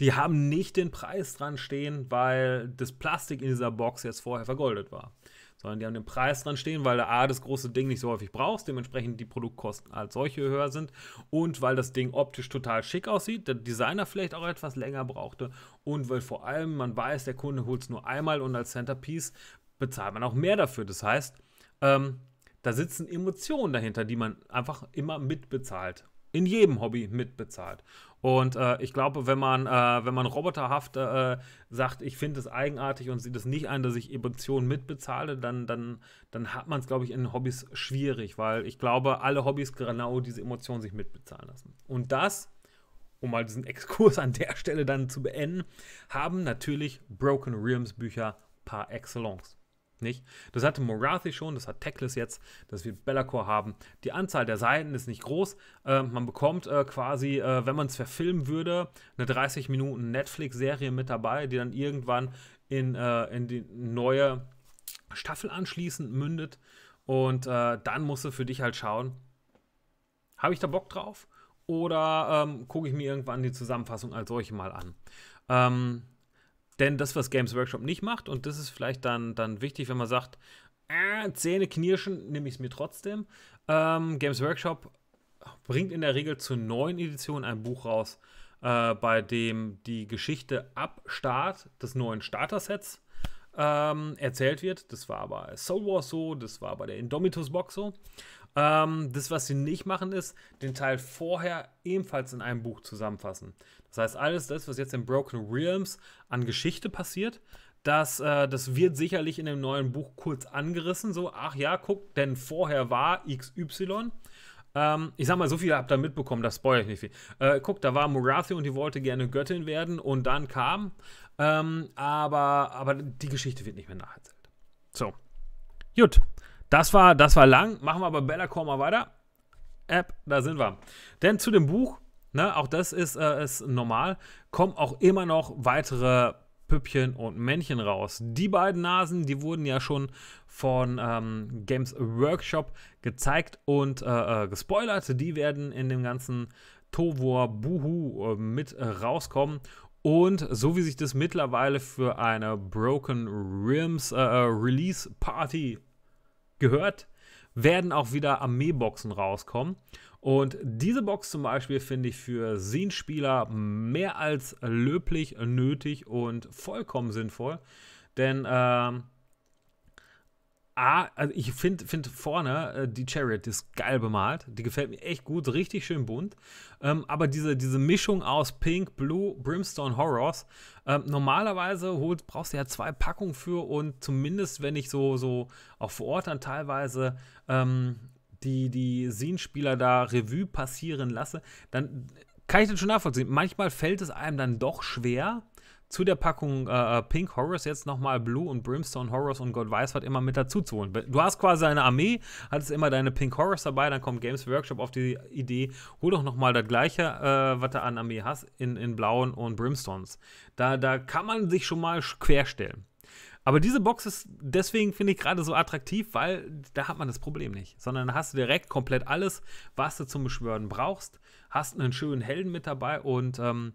Die haben nicht den Preis dran stehen, weil das Plastik in dieser Box jetzt vorher vergoldet war sondern die haben den Preis dran stehen, weil du A, das große Ding nicht so häufig brauchst, dementsprechend die Produktkosten als solche höher sind und weil das Ding optisch total schick aussieht, der Designer vielleicht auch etwas länger brauchte und weil vor allem man weiß, der Kunde holt es nur einmal und als Centerpiece bezahlt man auch mehr dafür. Das heißt, ähm, da sitzen Emotionen dahinter, die man einfach immer mitbezahlt in jedem Hobby mitbezahlt. Und äh, ich glaube, wenn man, äh, wenn man roboterhaft äh, sagt, ich finde es eigenartig und sieht es nicht ein, dass ich Emotionen mitbezahle, dann, dann, dann hat man es, glaube ich, in Hobbys schwierig, weil ich glaube, alle Hobbys genau diese Emotionen sich mitbezahlen lassen. Und das, um mal diesen Exkurs an der Stelle dann zu beenden, haben natürlich Broken Realms Bücher par excellence. Nicht? Das hatte Morathi schon, das hat Teclis jetzt, das wird Bellacore haben. Die Anzahl der Seiten ist nicht groß. Äh, man bekommt äh, quasi, äh, wenn man es verfilmen würde, eine 30 Minuten Netflix-Serie mit dabei, die dann irgendwann in, äh, in die neue Staffel anschließend mündet. Und äh, dann musst du für dich halt schauen, habe ich da Bock drauf? Oder ähm, gucke ich mir irgendwann die Zusammenfassung als solche mal an? Ähm, denn das, was Games Workshop nicht macht, und das ist vielleicht dann, dann wichtig, wenn man sagt, äh, Zähne knirschen, nehme ich es mir trotzdem. Ähm, Games Workshop bringt in der Regel zur neuen Edition ein Buch raus, äh, bei dem die Geschichte ab Start des neuen Starter-Sets ähm, erzählt wird. Das war bei Soul Wars so, das war bei der Indomitus Box so. Ähm, das, was sie nicht machen, ist den Teil vorher ebenfalls in einem Buch zusammenfassen. Das heißt, alles das, was jetzt in Broken Realms an Geschichte passiert, das, äh, das wird sicherlich in dem neuen Buch kurz angerissen. So, ach ja, guck, denn vorher war XY. Ähm, ich sag mal, so viel habt ihr mitbekommen, das spoilere ich nicht viel. Äh, guck, da war Murathi und die wollte gerne Göttin werden und dann kam. Ähm, aber, aber die Geschichte wird nicht mehr nacherzählt. So. Gut. Das war, das war lang. Machen wir aber Bella mal weiter. App, da sind wir. Denn zu dem Buch, ne, auch das ist, äh, ist normal, kommen auch immer noch weitere Püppchen und Männchen raus. Die beiden Nasen, die wurden ja schon von ähm, Games Workshop gezeigt und äh, äh, gespoilert. Die werden in dem ganzen Tovor Buhu äh, mit äh, rauskommen. Und so wie sich das mittlerweile für eine Broken Rims äh, Release Party gehört, werden auch wieder Armee-Boxen rauskommen. Und diese Box zum Beispiel finde ich für Seen-Spieler mehr als löblich nötig und vollkommen sinnvoll. Denn äh, A, also ich finde find vorne äh, die Chariot ist geil bemalt. Die gefällt mir echt gut, richtig schön bunt. Ähm, aber diese, diese Mischung aus Pink, Blue, Brimstone Horrors, ähm, normalerweise holt, brauchst du ja zwei Packungen für und zumindest, wenn ich so, so auch vor Ort dann teilweise ähm, die, die Seen-Spieler da Revue passieren lasse, dann kann ich das schon nachvollziehen. Manchmal fällt es einem dann doch schwer, zu der Packung äh, äh Pink Horrors jetzt nochmal Blue und Brimstone Horrors und Gott weiß was immer mit dazu zu holen. Du hast quasi eine Armee, hattest immer deine Pink Horrors dabei, dann kommt Games Workshop auf die Idee, hol doch nochmal das gleiche, äh, was du an Armee hast, in, in Blauen und Brimstones. Da, da kann man sich schon mal querstellen. Aber diese Box ist deswegen, finde ich, gerade so attraktiv, weil da hat man das Problem nicht. Sondern da hast du direkt komplett alles, was du zum Beschwören brauchst. Hast einen schönen Helden mit dabei und ähm,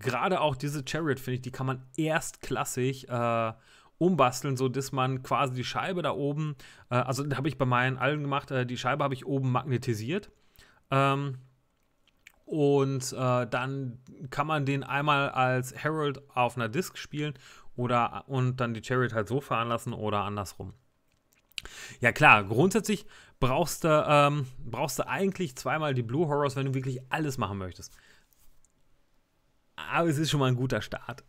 gerade auch diese Chariot, finde ich, die kann man erstklassig äh, umbasteln, sodass man quasi die Scheibe da oben, äh, also habe ich bei meinen allen gemacht, äh, die Scheibe habe ich oben magnetisiert. Ähm, und äh, dann kann man den einmal als Herald auf einer Disk spielen oder und dann die Chariot halt so fahren lassen oder andersrum. Ja klar, grundsätzlich brauchst du, ähm, brauchst du eigentlich zweimal die Blue Horrors, wenn du wirklich alles machen möchtest. Aber es ist schon mal ein guter Start.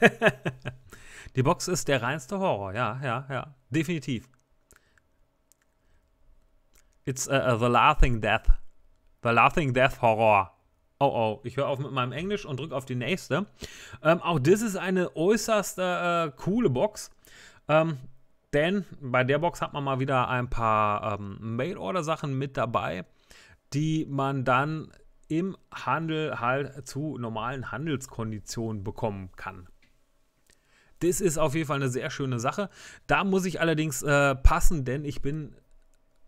Die Box ist der reinste Horror, ja, ja, ja. Definitiv. It's uh, uh, the laughing death. The laughing death horror. Oh oh, ich höre auf mit meinem Englisch und drücke auf die nächste. Ähm, auch das ist eine äußerst äh, äh, coole Box. Ähm, denn bei der Box hat man mal wieder ein paar ähm, Mail-Order-Sachen mit dabei, die man dann im Handel halt zu normalen Handelskonditionen bekommen kann. Das ist auf jeden Fall eine sehr schöne Sache. Da muss ich allerdings äh, passen, denn ich bin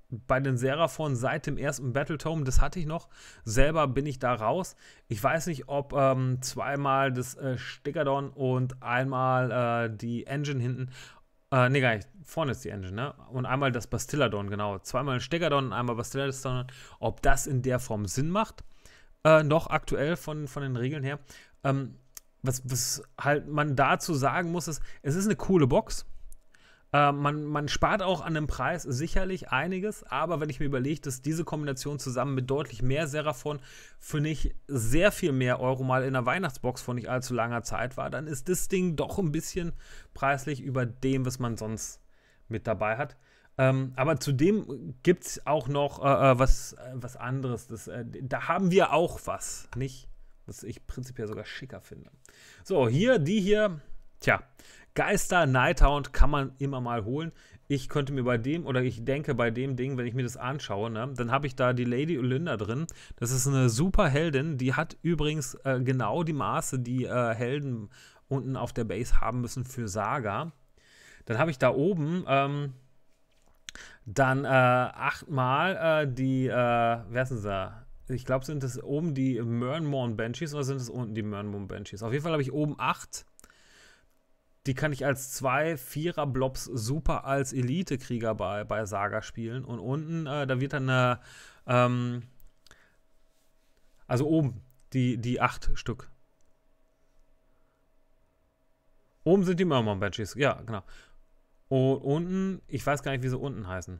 bei den Seraphon seit dem ersten Battletome, das hatte ich noch, selber bin ich da raus. Ich weiß nicht, ob ähm, zweimal das äh, Stickerdon und einmal äh, die Engine hinten, äh, nee, gar nicht, vorne ist die Engine, ne? Und einmal das Bastilladon, genau. Zweimal Stickerdon und einmal Bastilladon, ob das in der Form Sinn macht äh, noch aktuell von, von den Regeln her. Ähm, was, was halt man dazu sagen muss, ist, es ist eine coole Box. Äh, man, man spart auch an dem Preis sicherlich einiges, aber wenn ich mir überlege, dass diese Kombination zusammen mit deutlich mehr Seraphon für nicht sehr viel mehr Euro mal in der Weihnachtsbox vor nicht allzu langer Zeit war, dann ist das Ding doch ein bisschen preislich über dem, was man sonst mit dabei hat. Ähm, aber zudem gibt es auch noch äh, äh, was, äh, was anderes. Das, äh, da haben wir auch was, nicht? Was ich prinzipiell sogar schicker finde. So, hier, die hier. Tja, Geister Nighthound kann man immer mal holen. Ich könnte mir bei dem, oder ich denke bei dem Ding, wenn ich mir das anschaue, ne, dann habe ich da die Lady Olinda drin. Das ist eine super Heldin. Die hat übrigens äh, genau die Maße, die äh, Helden unten auf der Base haben müssen für Saga. Dann habe ich da oben. Ähm, dann äh, achtmal äh, die, äh, wer ist denn da? Ich glaube, sind es oben die Murnmorn Benchies oder sind es unten die Murnmorn Benchies? Auf jeden Fall habe ich oben acht. Die kann ich als zwei Vierer-Blobs super als Elite-Krieger bei, bei Saga spielen. Und unten, äh, da wird dann eine, äh, ähm, also oben, die, die acht Stück. Oben sind die Merman Benchies, ja, genau. Und unten, ich weiß gar nicht, wie sie unten heißen.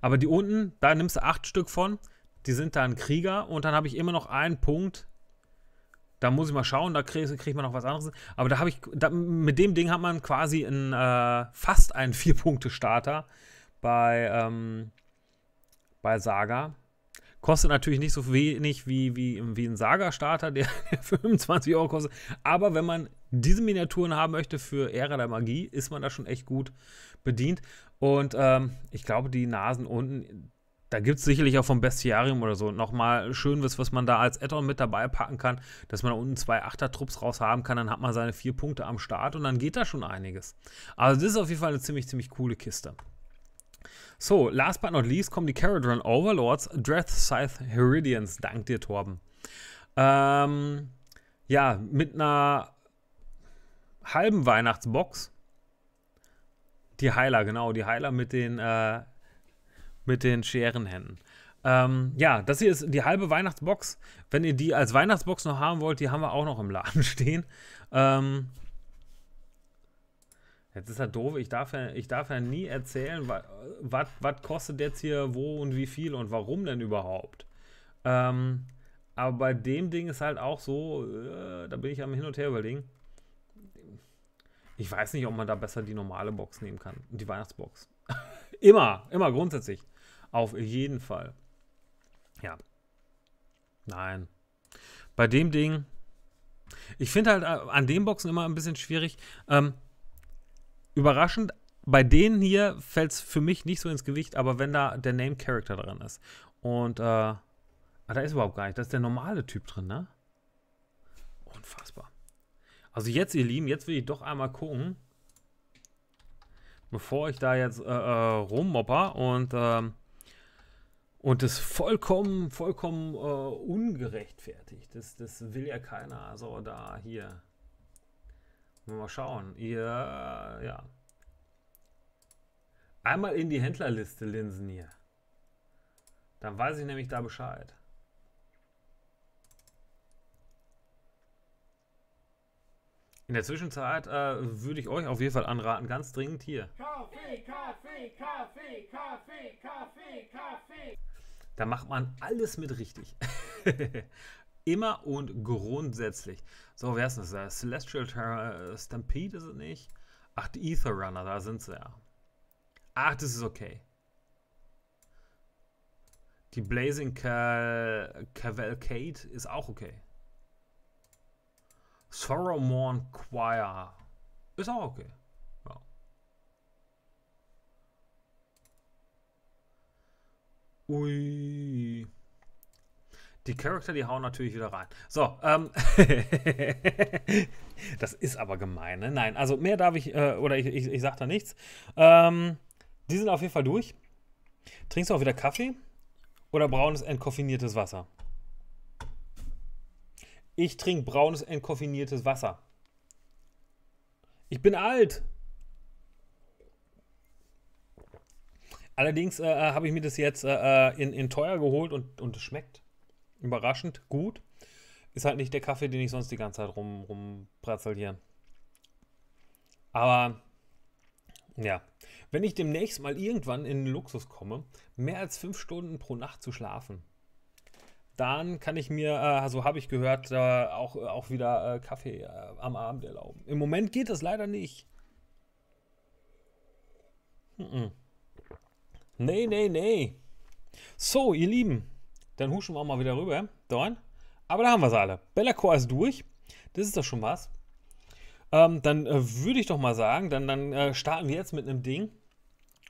Aber die unten, da nimmst du acht Stück von. Die sind dann Krieger. Und dann habe ich immer noch einen Punkt. Da muss ich mal schauen, da kriegt krieg man noch was anderes. Aber da habe ich, da, mit dem Ding hat man quasi einen, äh, fast einen Vier-Punkte-Starter bei, ähm, bei Saga. Kostet natürlich nicht so wenig wie, wie, wie ein Saga-Starter, der 25 Euro kostet. Aber wenn man diese Miniaturen haben möchte für Ära der Magie, ist man da schon echt gut bedient. Und ähm, ich glaube, die Nasen unten, da gibt es sicherlich auch vom Bestiarium oder so nochmal schön was, was man da als Add-on mit dabei packen kann, dass man da unten zwei Achter-Trupps raus haben kann, dann hat man seine vier Punkte am Start und dann geht da schon einiges. Also das ist auf jeden Fall eine ziemlich, ziemlich coole Kiste. So, last but not least kommen die Caradron Overlords, Dreath Scythe Heridians. Dank dir, Torben. Ähm, ja, mit einer halben Weihnachtsbox. Die Heiler, genau, die Heiler mit den, äh, mit den Scherenhänden. Ähm, ja, das hier ist die halbe Weihnachtsbox. Wenn ihr die als Weihnachtsbox noch haben wollt, die haben wir auch noch im Laden stehen. Ähm, jetzt ist das doof, ich darf ja, ich darf ja nie erzählen, was kostet jetzt hier wo und wie viel und warum denn überhaupt. Ähm, aber bei dem Ding ist halt auch so, äh, da bin ich am Hin und Her überlegen. Ich weiß nicht, ob man da besser die normale Box nehmen kann. Die Weihnachtsbox. immer, immer grundsätzlich. Auf jeden Fall. Ja. Nein. Bei dem Ding. Ich finde halt äh, an den Boxen immer ein bisschen schwierig. Ähm, überraschend, bei denen hier fällt es für mich nicht so ins Gewicht, aber wenn da der Name Character dran ist. Und äh, ah, da ist überhaupt gar nicht. Da ist der normale Typ drin, ne? Unfassbar. Also jetzt, ihr Lieben, jetzt will ich doch einmal gucken, bevor ich da jetzt äh, äh, rummopper und ähm, und das vollkommen, vollkommen äh, ungerechtfertigt. Das, das will ja keiner. Also da, hier. Mal schauen. Ihr, äh, ja. Einmal in die Händlerliste linsen hier. Dann weiß ich nämlich da Bescheid. In der Zwischenzeit äh, würde ich euch auf jeden Fall anraten, ganz dringend hier. Kaffee, Kaffee, Kaffee, Kaffee, Kaffee, Kaffee. Da macht man alles mit richtig. Immer und grundsätzlich. So, wer ist das? Der Celestial Terror äh, Stampede ist es nicht? Ach, die Ether Runner, da sind sie ja. Ach, das ist okay. Die Blazing Cavalcade ist auch okay. Sorrowmorn Choir. Ist auch okay. Ui. Die Charakter, die hauen natürlich wieder rein. So, ähm. das ist aber gemein, ne? Nein, also mehr darf ich, äh, oder ich, ich, ich sag da nichts. Ähm, die sind auf jeden Fall durch. Trinkst du auch wieder Kaffee? Oder braunes, entkoffiniertes Wasser? Ich trinke braunes, entkoffiniertes Wasser. Ich bin alt. Allerdings äh, äh habe ich mir das jetzt äh, äh, in, in teuer geholt und, und es schmeckt überraschend gut. Ist halt nicht der Kaffee, den ich sonst die ganze Zeit rum, rumbratzel hier. Aber ja, wenn ich demnächst mal irgendwann in den Luxus komme, mehr als fünf Stunden pro Nacht zu schlafen, dann kann ich mir, äh, so habe ich gehört, äh, auch, äh, auch wieder Kaffee am Abend erlauben. Im Moment geht das leider nicht. Hm Nee, nee, nee. So, ihr Lieben, dann huschen wir auch mal wieder rüber. Dorn. Aber da haben wir sie alle. Bellacore ist durch. Das ist doch schon was. Ähm, dann äh, würde ich doch mal sagen, dann, dann äh, starten wir jetzt mit einem Ding.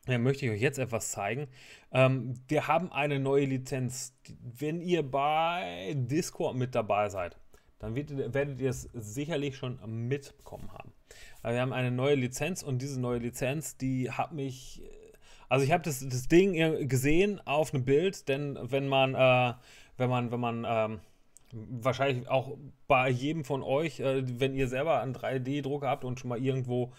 Dann möchte ich euch jetzt etwas zeigen. Ähm, wir haben eine neue Lizenz. Wenn ihr bei Discord mit dabei seid, dann werdet ihr es sicherlich schon mitbekommen haben. Also wir haben eine neue Lizenz und diese neue Lizenz, die hat mich. Also ich habe das, das, Ding gesehen auf einem Bild, denn wenn man, äh, wenn man, wenn man ähm, wahrscheinlich auch bei jedem von euch, äh, wenn ihr selber einen 3D-Drucker habt und schon mal irgendwo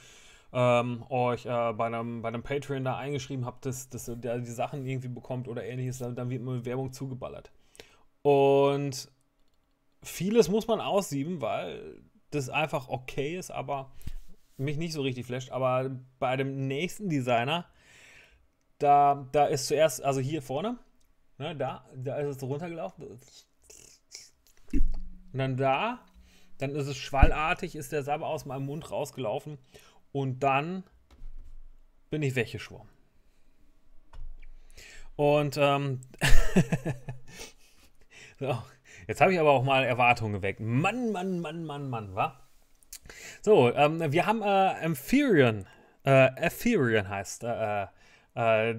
ähm, euch äh, bei, einem, bei einem Patreon da eingeschrieben habt, dass, dass ihr die Sachen irgendwie bekommt oder ähnliches, dann wird immer Werbung zugeballert. Und vieles muss man aussieben, weil das einfach okay ist, aber mich nicht so richtig flasht. Aber bei dem nächsten Designer, da, da ist zuerst, also hier vorne, ne, da, da ist es runtergelaufen. Und dann da, dann ist es schwallartig, ist der Sabber aus meinem Mund rausgelaufen. Und dann bin ich weggeschwommen. Und ähm, so, jetzt habe ich aber auch mal Erwartungen geweckt. Mann, Mann, Mann, Mann, Mann, wa? So, ähm, wir haben äh, Amphirion. Äh, Amphirion heißt äh, äh, äh,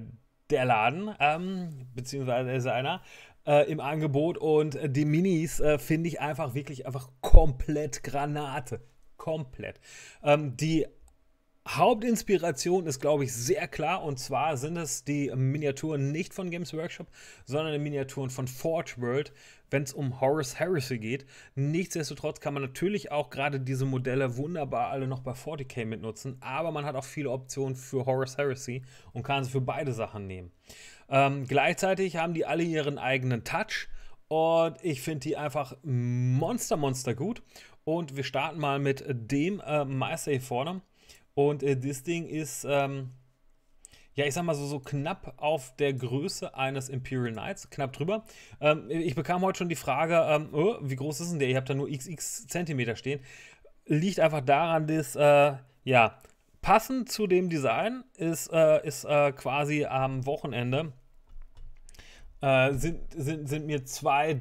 der Laden, ähm, beziehungsweise seiner. Äh, im Angebot und die Minis äh, finde ich einfach wirklich einfach komplett Granate komplett. Ähm, die Hauptinspiration ist, glaube ich, sehr klar. Und zwar sind es die Miniaturen nicht von Games Workshop, sondern die Miniaturen von Forge World, wenn es um Horus Heresy geht. Nichtsdestotrotz kann man natürlich auch gerade diese Modelle wunderbar alle noch bei 40k mitnutzen, aber man hat auch viele Optionen für Horus Heresy und kann sie für beide Sachen nehmen. Ähm, gleichzeitig haben die alle ihren eigenen Touch. Und ich finde die einfach monster, monster gut. Und wir starten mal mit dem äh, Marseille vorne. Und äh, das Ding ist, ähm, ja, ich sag mal so, so knapp auf der Größe eines Imperial Knights, knapp drüber. Ähm, ich bekam heute schon die Frage, ähm, oh, wie groß ist denn der? Ihr habt da nur xx Zentimeter stehen. Liegt einfach daran, dass, äh, ja, passend zu dem Design ist, äh, ist äh, quasi am Wochenende äh, sind, sind, sind mir zwei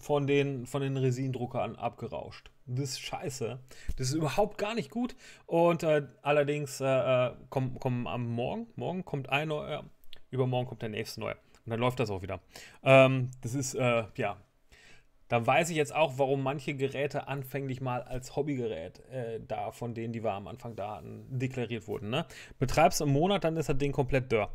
von den, von den Resindruckern abgerauscht das ist scheiße. Das ist überhaupt gar nicht gut. Und äh, allerdings äh, äh kommen komm am Morgen, morgen kommt ein neuer, übermorgen kommt der nächste neue. Und dann läuft das auch wieder. Ähm, das ist, äh, ja. Da weiß ich jetzt auch, warum manche Geräte anfänglich mal als Hobbygerät äh, da, von denen, die wir am Anfang da hatten, deklariert wurden. Ne? Betreibst im Monat, dann ist das Ding komplett dörr.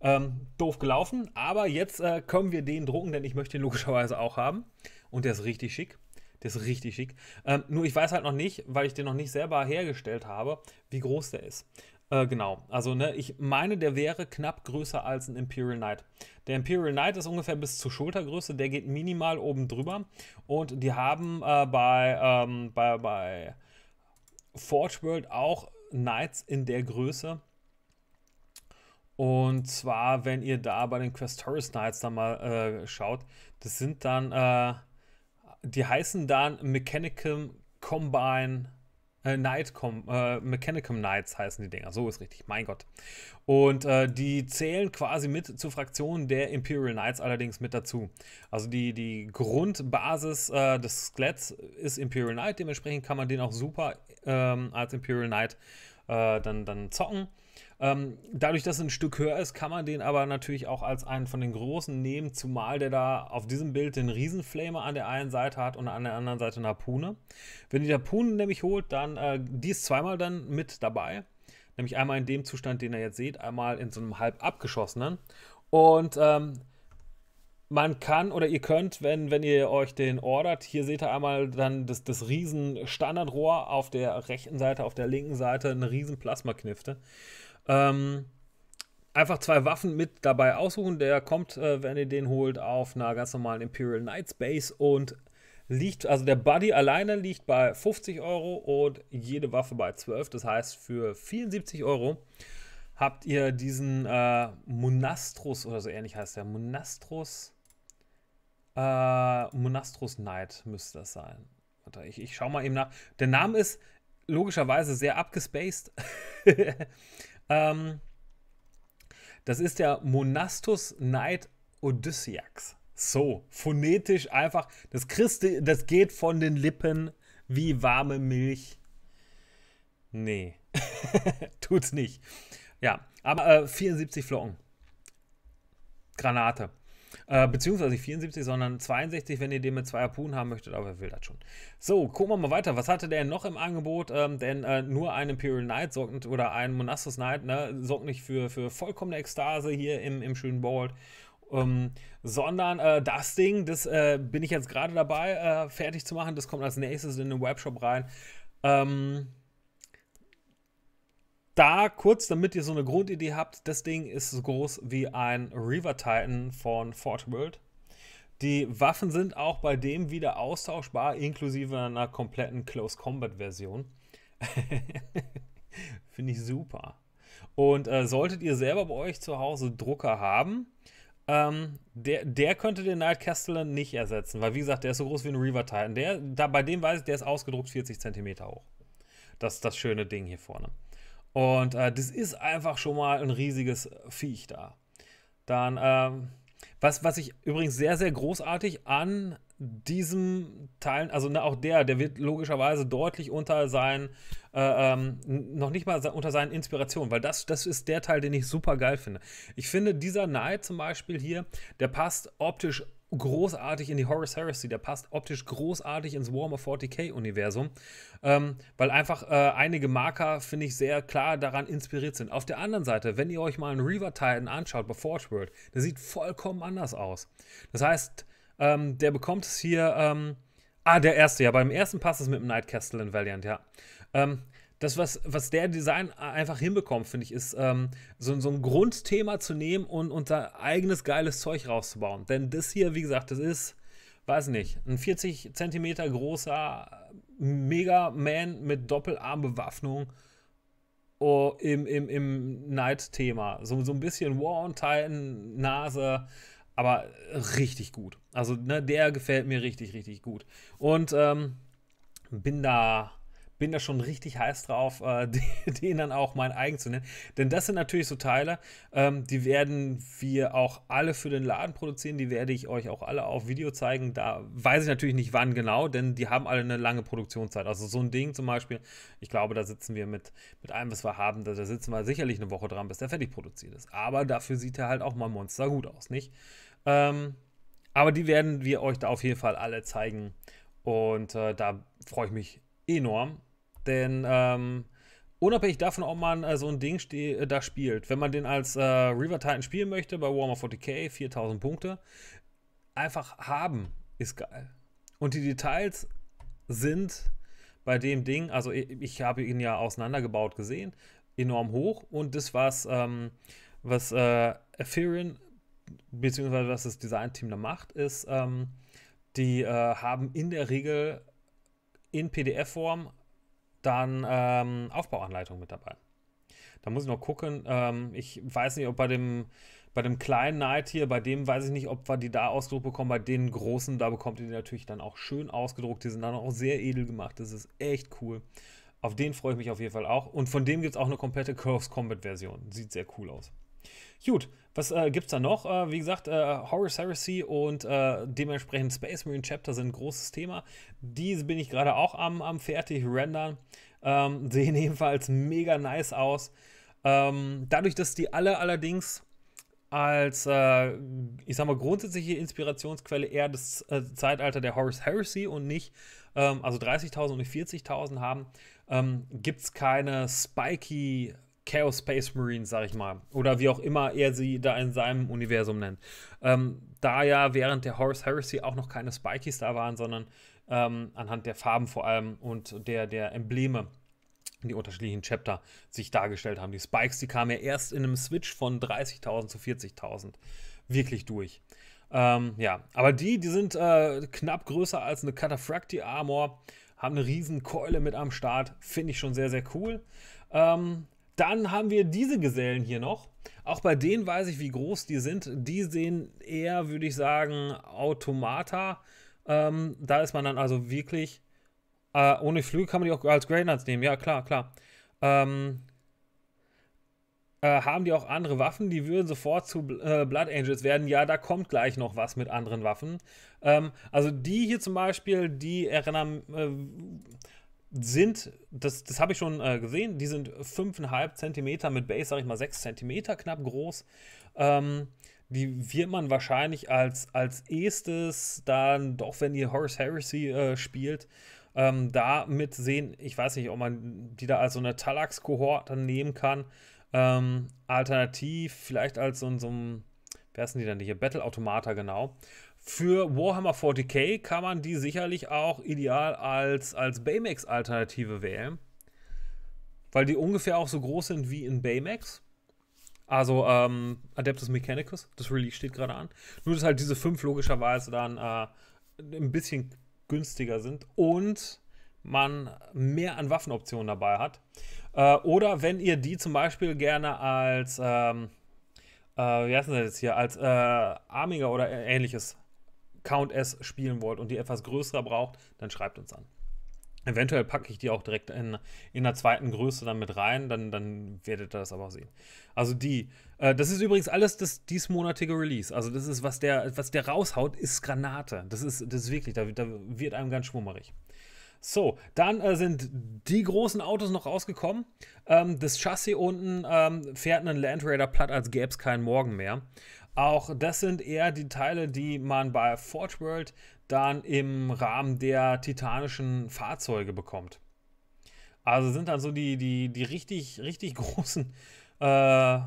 Ähm, doof gelaufen, aber jetzt äh, können wir den drucken, denn ich möchte ihn logischerweise auch haben. Und der ist richtig schick. Der ist richtig schick. Ähm, nur ich weiß halt noch nicht, weil ich den noch nicht selber hergestellt habe, wie groß der ist. Äh, genau, also ne, ich meine, der wäre knapp größer als ein Imperial Knight. Der Imperial Knight ist ungefähr bis zur Schultergröße, der geht minimal oben drüber. Und die haben äh, bei, ähm, bei, bei Forge World auch Knights in der Größe. Und zwar, wenn ihr da bei den Quest Taurus Knights dann mal äh, schaut, das sind dann äh, die heißen dann Mechanicum Combine äh, Nightcom, äh, Mechanicum Knights heißen die Dinger, so ist richtig, mein Gott. Und äh, die zählen quasi mit zur Fraktion der Imperial Knights allerdings mit dazu. Also die, die Grundbasis äh, des Skeletts ist Imperial Knight, dementsprechend kann man den auch super ähm, als Imperial Knight äh, dann, dann zocken. Ähm, dadurch, dass es ein Stück höher ist, kann man den aber natürlich auch als einen von den großen nehmen, zumal der da auf diesem Bild den Riesenflamer an der einen Seite hat und an der anderen Seite eine Harpune. Wenn die Harpune nämlich holt, dann äh, die ist zweimal dann mit dabei. Nämlich einmal in dem Zustand, den ihr jetzt seht, einmal in so einem halb abgeschossenen. Und ähm, man kann oder ihr könnt, wenn, wenn ihr euch den ordert, hier seht ihr einmal dann das, das riesen Standardrohr auf der rechten Seite, auf der linken Seite eine riesen Plasmaknifte. Ähm, einfach zwei Waffen mit dabei aussuchen. Der kommt, äh, wenn ihr den holt, auf einer ganz normalen Imperial Knights Base und liegt, also der Buddy alleine liegt bei 50 Euro und jede Waffe bei 12. Das heißt, für 74 Euro habt ihr diesen äh, Monastros oder so ähnlich heißt der. Monastrus. Äh, Monastros Knight müsste das sein. Warte, ich, ich schau mal eben nach. Der Name ist logischerweise sehr abgespaced. Ähm, das ist der Monastus Knight Odysseax. So, phonetisch einfach. Das, Christi, das geht von den Lippen wie warme Milch. Nee, tut's nicht. Ja, aber äh, 74 Flocken. Granate. Äh, beziehungsweise nicht 74, sondern 62, wenn ihr den mit zwei Harpunen haben möchtet, aber wer will das schon. So, gucken wir mal weiter. Was hatte der noch im Angebot? Ähm, denn äh, nur ein Imperial Knight sorgt, oder ein Monastus Knight ne, sorgt nicht für, für vollkommene Ekstase hier im, im schönen Bold. Ähm, sondern äh, das Ding, das äh, bin ich jetzt gerade dabei, äh, fertig zu machen. Das kommt als nächstes in den Webshop rein. Ähm, da kurz, damit ihr so eine Grundidee habt, das Ding ist so groß wie ein River Titan von Fort World. Die Waffen sind auch bei dem wieder austauschbar, inklusive einer kompletten Close Combat Version. Finde ich super. Und äh, solltet ihr selber bei euch zu Hause Drucker haben, ähm, der, der könnte den Night Castellan nicht ersetzen, weil wie gesagt, der ist so groß wie ein Reaver Titan. Der, da, bei dem weiß ich, der ist ausgedruckt 40 cm hoch. Das ist das schöne Ding hier vorne. Und äh, das ist einfach schon mal ein riesiges Viech da. Dann, ähm, was, was ich übrigens sehr, sehr großartig an diesem Teil, also ne, auch der, der wird logischerweise deutlich unter seinen, äh, ähm, noch nicht mal unter seinen Inspirationen, weil das, das ist der Teil, den ich super geil finde. Ich finde, dieser Knight zum Beispiel hier, der passt optisch großartig in die Horus Heresy, der passt optisch großartig ins Warhammer 40k-Universum, ähm, weil einfach äh, einige Marker, finde ich, sehr klar daran inspiriert sind. Auf der anderen Seite, wenn ihr euch mal einen Reaver Titan anschaut bei Forge World, der sieht vollkommen anders aus. Das heißt, ähm, der bekommt es hier, ähm, ah, der erste, ja, beim ersten passt es mit dem Night Castle in Valiant, ja. Ähm, das, was, was der Design einfach hinbekommt, finde ich, ist ähm, so, so ein Grundthema zu nehmen und unser eigenes geiles Zeug rauszubauen. Denn das hier, wie gesagt, das ist, weiß nicht, ein 40 cm großer Mega Man mit Doppelarmbewaffnung oh, im, im, im Night-Thema. So, so ein bisschen War on Titan, Nase aber richtig gut. Also, ne, der gefällt mir richtig, richtig gut. Und ähm, bin da bin da schon richtig heiß drauf, äh, den dann auch mein eigen zu nennen. Denn das sind natürlich so Teile, ähm, die werden wir auch alle für den Laden produzieren. Die werde ich euch auch alle auf Video zeigen. Da weiß ich natürlich nicht, wann genau, denn die haben alle eine lange Produktionszeit. Also so ein Ding zum Beispiel, ich glaube, da sitzen wir mit, mit allem, was wir haben, da, da sitzen wir sicherlich eine Woche dran, bis der fertig produziert ist. Aber dafür sieht er halt auch mal Monster gut aus, nicht? Ähm, aber die werden wir euch da auf jeden Fall alle zeigen. Und äh, da freue ich mich enorm. Denn ähm, unabhängig davon, ob man äh, so ein Ding äh, da spielt, wenn man den als äh, River Titan spielen möchte, bei Warhammer 40k, 4000 Punkte, einfach haben ist geil. Und die Details sind bei dem Ding, also ich, ich habe ihn ja auseinandergebaut gesehen, enorm hoch. Und das, was, ähm, was äh, Ethereum, bzw. was das Design-Team da macht, ist, ähm, die äh, haben in der Regel in PDF-Form dann ähm, Aufbauanleitung mit dabei. Da muss ich noch gucken. Ähm, ich weiß nicht, ob bei dem, bei dem kleinen Night hier, bei dem weiß ich nicht, ob wir die da ausgedruckt bekommen. Bei den großen, da bekommt ihr die natürlich dann auch schön ausgedruckt. Die sind dann auch sehr edel gemacht. Das ist echt cool. Auf den freue ich mich auf jeden Fall auch. Und von dem gibt es auch eine komplette Curves Combat Version. Sieht sehr cool aus. Gut, was äh, gibt's da noch? Äh, wie gesagt, äh, Horus Heresy und äh, dementsprechend Space Marine Chapter sind ein großes Thema. Diese bin ich gerade auch am, am fertig rendern. Ähm, sehen ebenfalls mega nice aus. Ähm, dadurch, dass die alle allerdings als, äh, ich sag mal, grundsätzliche Inspirationsquelle eher das äh, Zeitalter der Horus Heresy und nicht, ähm, also 30.000 und 40.000 haben, ähm, gibt es keine spiky Chaos Space Marines, sag ich mal. Oder wie auch immer er sie da in seinem Universum nennt. Ähm, da ja während der Horus Heresy auch noch keine Spikies da waren, sondern ähm, anhand der Farben vor allem und der, der Embleme die unterschiedlichen Chapter sich dargestellt haben. Die Spikes, die kamen ja erst in einem Switch von 30.000 zu 40.000 wirklich durch. Ähm, ja, aber die, die sind äh, knapp größer als eine Cataphracti Armor, haben eine riesen Keule mit am Start, finde ich schon sehr, sehr cool. Ähm, dann haben wir diese Gesellen hier noch. Auch bei denen weiß ich, wie groß die sind. Die sehen eher, würde ich sagen, Automata. Ähm, da ist man dann also wirklich. Äh, ohne Flügel kann man die auch als Greynuts nehmen. Ja, klar, klar. Ähm, äh, haben die auch andere Waffen? Die würden sofort zu äh, Blood Angels werden. Ja, da kommt gleich noch was mit anderen Waffen. Ähm, also die hier zum Beispiel, die erinnern. Äh, sind, das, das habe ich schon äh, gesehen, die sind 5,5 cm mit Base, sage ich mal 6 cm knapp groß. Ähm, die wird man wahrscheinlich als, als erstes dann, doch wenn ihr Horus Heresy äh, spielt, ähm, da sehen. Ich weiß nicht, ob man die da als so eine talax kohort dann nehmen kann. Ähm, alternativ vielleicht als so, so ein, wer sind die denn hier? Battle Automata, genau. Für Warhammer 40k kann man die sicherlich auch ideal als, als Baymax-Alternative wählen, weil die ungefähr auch so groß sind wie in Baymax. Also ähm, Adeptus Mechanicus, das Release steht gerade an. Nur, dass halt diese fünf logischerweise dann äh, ein bisschen günstiger sind und man mehr an Waffenoptionen dabei hat. Äh, oder wenn ihr die zum Beispiel gerne als, ähm, äh, wie heißt das jetzt hier, als äh, Armiger oder ähnliches Count S spielen wollt und die etwas größer braucht, dann schreibt uns an. Eventuell packe ich die auch direkt in, in der zweiten Größe dann mit rein, dann, dann werdet ihr das aber auch sehen. Also die, äh, das ist übrigens alles das diesmonatige Release. Also das ist, was der, was der raushaut, ist Granate. Das ist, das ist wirklich, da, da wird einem ganz schwummerig. So, dann äh, sind die großen Autos noch rausgekommen. Ähm, das Chassis unten ähm, fährt einen Land Raider platt, als gäbe es keinen Morgen mehr. Auch das sind eher die Teile, die man bei Forge World dann im Rahmen der titanischen Fahrzeuge bekommt. Also sind dann so die, die, die richtig, richtig großen äh,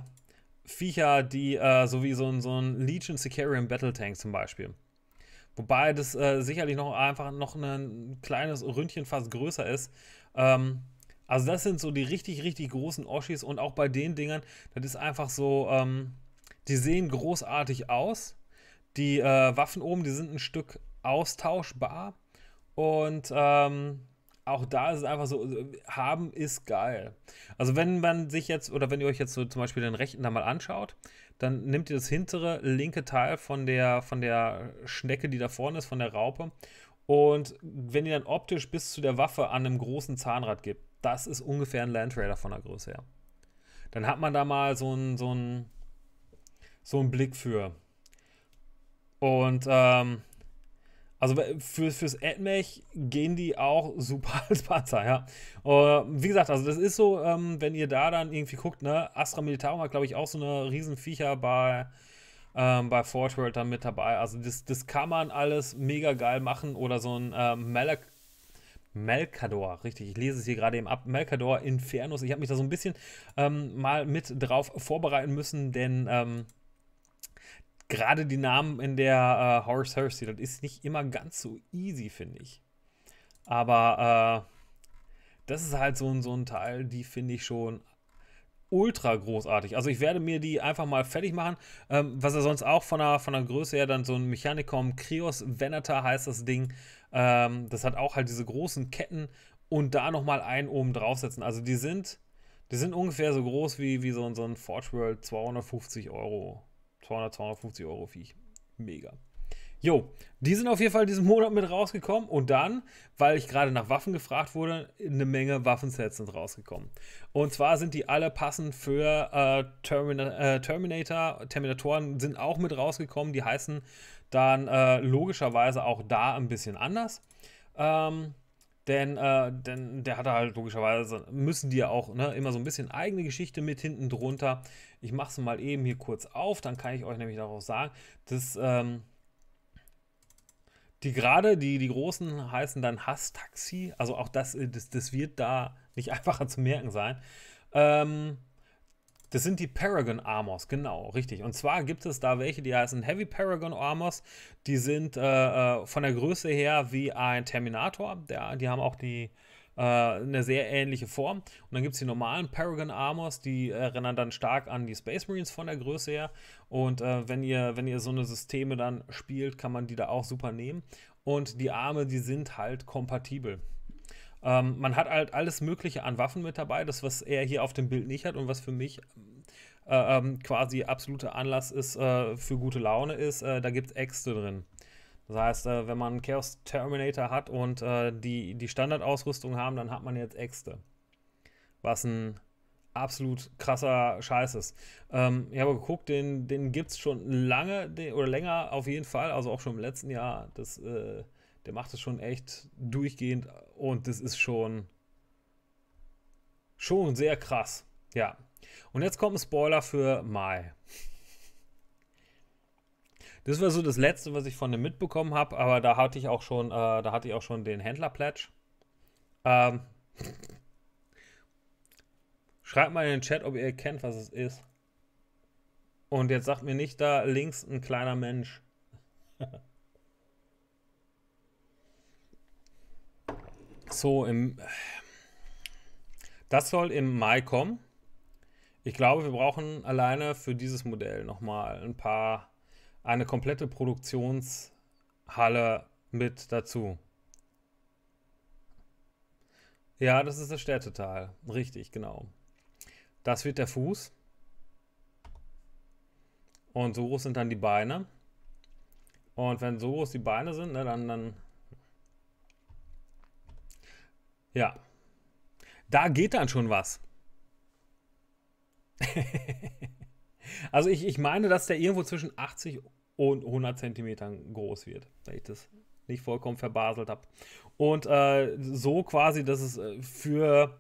Viecher, die äh, so wie so ein, so ein Legion Sicarium Battle Tank zum Beispiel. Wobei das äh, sicherlich noch einfach noch ein kleines Ründchen fast größer ist. Ähm, also das sind so die richtig, richtig großen Oshis und auch bei den Dingern, das ist einfach so, ähm, die sehen großartig aus. Die äh, Waffen oben, die sind ein Stück austauschbar. Und ähm, auch da ist es einfach so, haben ist geil. Also wenn man sich jetzt, oder wenn ihr euch jetzt so zum Beispiel den rechten da mal anschaut, dann nehmt ihr das hintere linke Teil von der, von der Schnecke, die da vorne ist, von der Raupe. Und wenn ihr dann optisch bis zu der Waffe an einem großen Zahnrad gibt, das ist ungefähr ein Land Raider von der Größe her. Dann hat man da mal so ein, so ein so einen Blick für. Und ähm, also für, fürs AdMech gehen die auch super als Panzer, ja. Und äh, wie gesagt, also das ist so, ähm, wenn ihr da dann irgendwie guckt, ne, Astra Militarum hat, glaube ich, auch so eine Riesenviecher bei, ähm, bei Fort World dann mit dabei. Also das, das kann man alles mega geil machen. Oder so ein ähm, Malak Melkador, richtig, ich lese es hier gerade eben ab. Melkador Infernus. Ich habe mich da so ein bisschen ähm, mal mit drauf vorbereiten müssen, denn ähm, gerade die Namen in der äh, Horace Hersey, das ist nicht immer ganz so easy, finde ich. Aber äh, das ist halt so, so ein Teil, die finde ich schon ultra großartig. Also ich werde mir die einfach mal fertig machen. Ähm, was er sonst auch von der, von der Größe her dann so ein Mechanikum Krios Venator heißt das Ding. Ähm, das hat auch halt diese großen Ketten und da nochmal einen oben draufsetzen. Also die sind, die sind ungefähr so groß wie, wie so, so ein Forge World 250 Euro 200, 250 Euro Viech. Mega. Jo, die sind auf jeden Fall diesen Monat mit rausgekommen und dann, weil ich gerade nach Waffen gefragt wurde, eine Menge Waffensets sind rausgekommen. Und zwar sind die alle passend für äh, Termina äh, Terminator. Terminatoren sind auch mit rausgekommen. Die heißen dann äh, logischerweise auch da ein bisschen anders. Ähm, denn, äh, denn der hat halt logischerweise, müssen die ja auch ne, immer so ein bisschen eigene Geschichte mit hinten drunter. Ich mache es mal eben hier kurz auf, dann kann ich euch nämlich darauf sagen, dass ähm, die gerade, die, die großen heißen dann Hasstaxi, also auch das, äh, das, das wird da nicht einfacher zu merken sein. Ähm, das sind die Paragon Armors, genau, richtig. Und zwar gibt es da welche, die heißen Heavy Paragon Armors. Die sind äh, äh von der Größe her wie ein Terminator. Der, die haben auch die, äh, eine sehr ähnliche Form. Und dann gibt es die normalen Paragon Armors, die äh, erinnern dann stark an die Space Marines von der Größe her. Und äh, wenn, ihr, wenn ihr so eine Systeme dann spielt, kann man die da auch super nehmen. Und die Arme, die sind halt kompatibel. Ähm, man hat halt alles Mögliche an Waffen mit dabei, das, was er hier auf dem Bild nicht hat und was für mich äh, ähm, quasi absoluter Anlass ist äh, für gute Laune ist, äh, da gibt es Äxte drin. Das heißt, äh, wenn man Chaos Terminator hat und äh, die, die Standardausrüstung haben, dann hat man jetzt Äxte. Was ein absolut krasser Scheiß ist. Ähm, ich habe geguckt, den, den gibt es schon lange den, oder länger auf jeden Fall, also auch schon im letzten Jahr. Das äh, der macht es schon echt durchgehend und das ist schon, schon sehr krass. Ja. Und jetzt kommt ein Spoiler für Mai. Das war so das Letzte, was ich von dem mitbekommen habe, aber da hatte ich auch schon, äh, da hatte ich auch schon den händler Ähm, schreibt mal in den Chat, ob ihr kennt, was es ist. Und jetzt sagt mir nicht da links ein kleiner Mensch. so im. Das soll im Mai kommen. Ich glaube, wir brauchen alleine für dieses Modell nochmal ein paar, eine komplette Produktionshalle mit dazu. Ja, das ist das Städtetal. Richtig, genau. Das wird der Fuß. Und so groß sind dann die Beine. Und wenn so groß die Beine sind, ne, dann, dann Ja. Da geht dann schon was. also ich, ich meine, dass der irgendwo zwischen 80 und 100 Zentimetern groß wird, wenn ich das nicht vollkommen verbaselt habe. Und äh, so quasi, dass es äh, für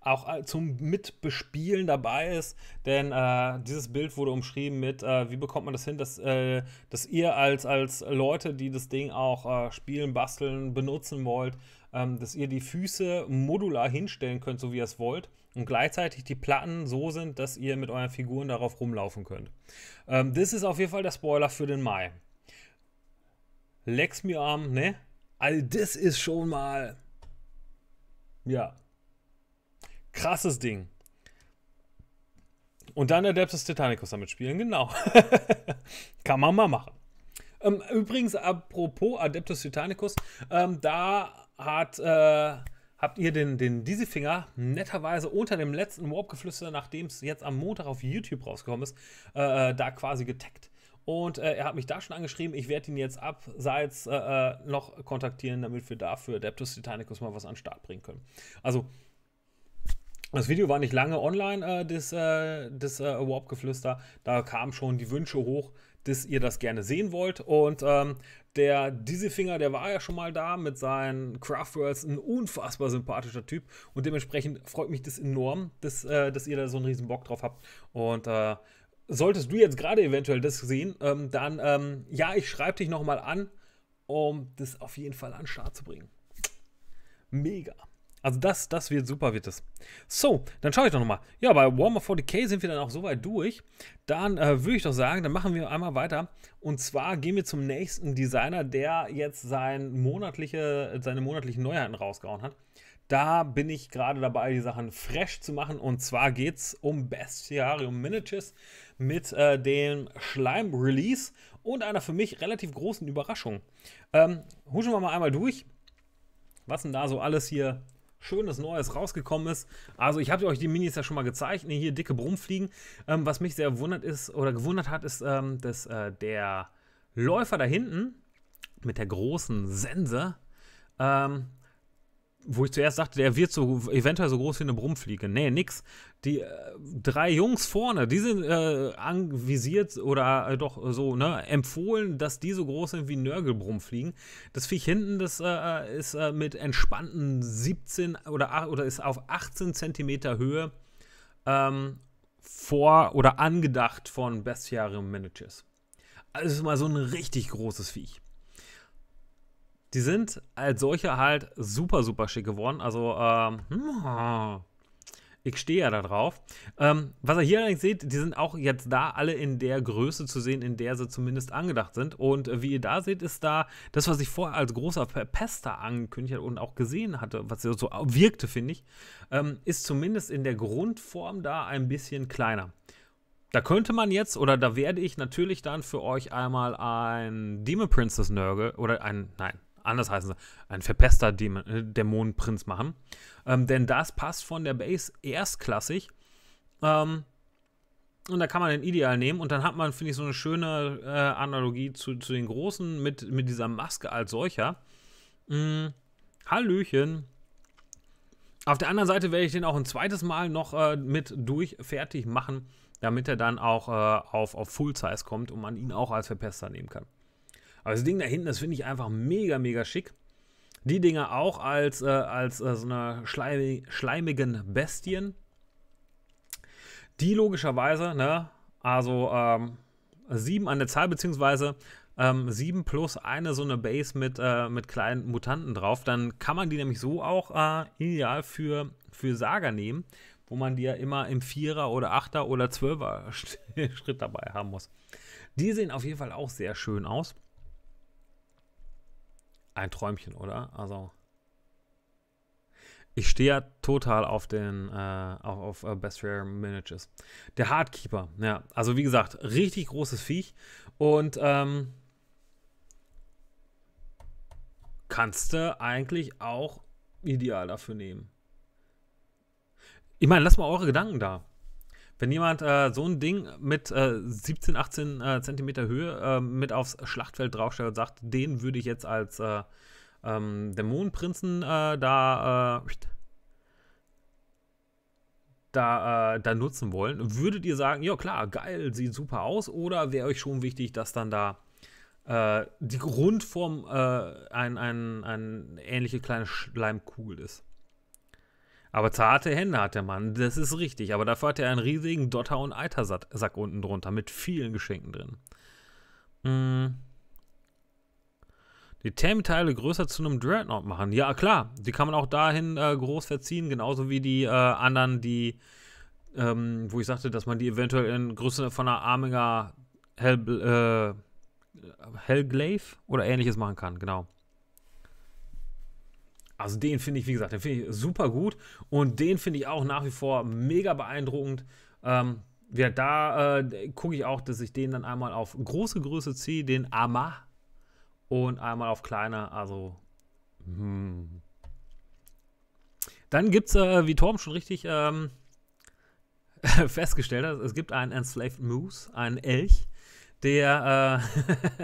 auch äh, zum Mitbespielen dabei ist, denn äh, dieses Bild wurde umschrieben mit, äh, wie bekommt man das hin, dass, äh, dass ihr als, als Leute, die das Ding auch äh, spielen, basteln, benutzen wollt, ähm, dass ihr die Füße modular hinstellen könnt, so wie ihr es wollt. Und gleichzeitig die Platten so sind, dass ihr mit euren Figuren darauf rumlaufen könnt. Ähm, das ist auf jeden Fall der Spoiler für den Mai. Lex mir arm, ne? All das ist schon mal. Ja. Krasses Ding. Und dann Adeptus Titanicus damit spielen, genau. Kann man mal machen. Ähm, übrigens, apropos Adeptus Titanicus, ähm, da hat, äh, habt ihr den, den Dizzy-Finger netterweise unter dem letzten Warp-Geflüster, nachdem es jetzt am Montag auf YouTube rausgekommen ist, äh, äh, da quasi getaggt. Und äh, er hat mich da schon angeschrieben. Ich werde ihn jetzt abseits äh, äh, noch kontaktieren, damit wir dafür Adeptus Titanicus mal was an den Start bringen können. Also, das Video war nicht lange online, äh, das, äh, das äh, Warp-Geflüster. Da kamen schon die Wünsche hoch, dass ihr das gerne sehen wollt. Und ähm, der Dizzy-Finger, der war ja schon mal da mit seinen Craftworlds, ein unfassbar sympathischer Typ. Und dementsprechend freut mich das enorm, dass, äh, dass ihr da so einen riesen Bock drauf habt. Und äh, solltest du jetzt gerade eventuell das sehen, ähm, dann ähm, ja, ich schreibe dich nochmal an, um das auf jeden Fall an den Start zu bringen. Mega. Also das, das wird super, wird es. So, dann schaue ich doch nochmal. Ja, bei Warmer 40k sind wir dann auch soweit durch. Dann äh, würde ich doch sagen, dann machen wir einmal weiter. Und zwar gehen wir zum nächsten Designer, der jetzt sein monatliche, seine monatlichen Neuheiten rausgehauen hat. Da bin ich gerade dabei, die Sachen fresh zu machen. Und zwar geht es um Bestiarium Miniatures mit äh, dem Schleim-Release und einer für mich relativ großen Überraschung. Ähm, huschen wir mal einmal durch, was denn da so alles hier schönes Neues rausgekommen ist. Also ich habe euch die Minis ja schon mal gezeigt. Ne, hier dicke Brummfliegen. Ähm, was mich sehr wundert ist, oder gewundert hat, ist, ähm, dass äh, der Läufer da hinten mit der großen Sense ähm, wo ich zuerst dachte, der wird so eventuell so groß wie eine Brummfliege. Nee, nix. Die äh, drei Jungs vorne, die sind äh, anvisiert oder äh, doch so, ne, empfohlen, dass die so groß sind wie Nörgelbrummfliegen. Das Viech hinten, das äh, äh, ist äh, mit entspannten 17 oder, oder ist auf 18 Zentimeter Höhe ähm, vor oder angedacht von Bestiarium Managers. Also ist mal so ein richtig großes Viech. Die sind als solche halt super, super schick geworden. Also, ähm, hm, ich stehe ja da drauf. Ähm, was ihr hier allerdings seht, die sind auch jetzt da alle in der Größe zu sehen, in der sie zumindest angedacht sind. Und wie ihr da seht, ist da das, was ich vorher als großer Pester angekündigt und auch gesehen hatte, was so wirkte, finde ich, ähm, ist zumindest in der Grundform da ein bisschen kleiner. Da könnte man jetzt, oder da werde ich natürlich dann für euch einmal ein Demon Princess Nurgle, oder ein, nein, anders heißen sie, ein verpester äh, Dämonenprinz machen. Ähm, denn das passt von der Base erstklassig. Ähm, und da kann man den ideal nehmen und dann hat man, finde ich, so eine schöne äh, Analogie zu, zu den Großen mit, mit dieser Maske als solcher. Hm, Hallöchen. Auf der anderen Seite werde ich den auch ein zweites Mal noch äh, mit durch fertig machen, damit er dann auch äh, auf, auf Full Size kommt und man ihn auch als Verpester nehmen kann. Aber das Ding da hinten, das finde ich einfach mega, mega schick. Die Dinger auch als, äh, als äh, so einer schleimigen Bestien. Die logischerweise, ne, also ähm, sieben an der Zahl, beziehungsweise ähm, sieben plus eine so eine Base mit, äh, mit kleinen Mutanten drauf. Dann kann man die nämlich so auch äh, ideal für, für Saga nehmen, wo man die ja immer im Vierer oder Achter oder Zwölfer Schritt dabei haben muss. Die sehen auf jeden Fall auch sehr schön aus ein Träumchen, oder? Also. Ich stehe ja total auf den äh, auf, auf äh, Best Rare Miniatures. Der Hardkeeper, ja. Also wie gesagt, richtig großes Viech. Und ähm, kannst du eigentlich auch ideal dafür nehmen. Ich meine, lass mal eure Gedanken da. Wenn jemand äh, so ein Ding mit äh, 17, 18 äh, Zentimeter Höhe äh, mit aufs Schlachtfeld draufstellt und sagt, den würde ich jetzt als äh, ähm, Dämonenprinzen äh, da, da, da nutzen wollen, würdet ihr sagen, ja klar, geil, sieht super aus, oder wäre euch schon wichtig, dass dann da die Grundform ein, ein, ein ähnliche kleine Schleimkugel ist? Aber zarte Hände hat der Mann, das ist richtig, aber dafür hat er einen riesigen Dotter- und Eitersack unten drunter mit vielen Geschenken drin. Hm. Die Thementeile größer zu einem Dreadnought machen. Ja, klar, die kann man auch dahin äh, groß verziehen, genauso wie die äh, anderen, die, ähm, wo ich sagte, dass man die eventuell in Größe von einer Arminger Hell, äh, Hellglaive oder ähnliches machen kann, genau. Also den finde ich, wie gesagt, den finde ich super gut und den finde ich auch nach wie vor mega beeindruckend. Ähm, ja, da äh, gucke ich auch, dass ich den dann einmal auf große Größe ziehe, den Ama und einmal auf kleiner, also hm. Dann gibt es, äh, wie Torben schon richtig ähm, festgestellt hat, es gibt einen Enslaved Moose, einen Elch, der, äh,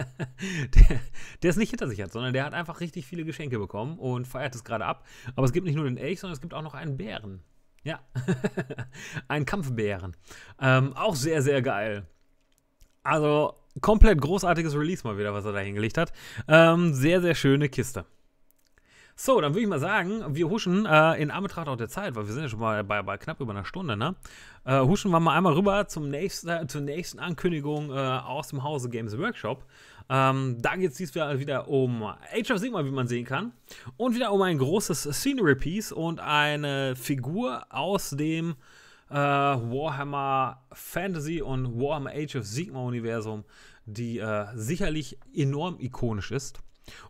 der, der es nicht hinter sich hat, sondern der hat einfach richtig viele Geschenke bekommen und feiert es gerade ab. Aber es gibt nicht nur den Elch, sondern es gibt auch noch einen Bären. Ja, einen Kampfbären. Ähm, auch sehr, sehr geil. Also komplett großartiges Release mal wieder, was er da hingelegt hat. Ähm, sehr, sehr schöne Kiste. So, dann würde ich mal sagen, wir huschen äh, in Anbetracht auch der Zeit, weil wir sind ja schon mal bei, bei knapp über einer Stunde, ne? Äh, huschen wir mal einmal rüber zum nächsten, äh, zur nächsten Ankündigung äh, aus dem Hause Games Workshop. Ähm, da geht es diesmal wieder um Age of Sigma, wie man sehen kann. Und wieder um ein großes Scenery Piece und eine Figur aus dem äh, Warhammer Fantasy und Warhammer Age of Sigma Universum, die äh, sicherlich enorm ikonisch ist.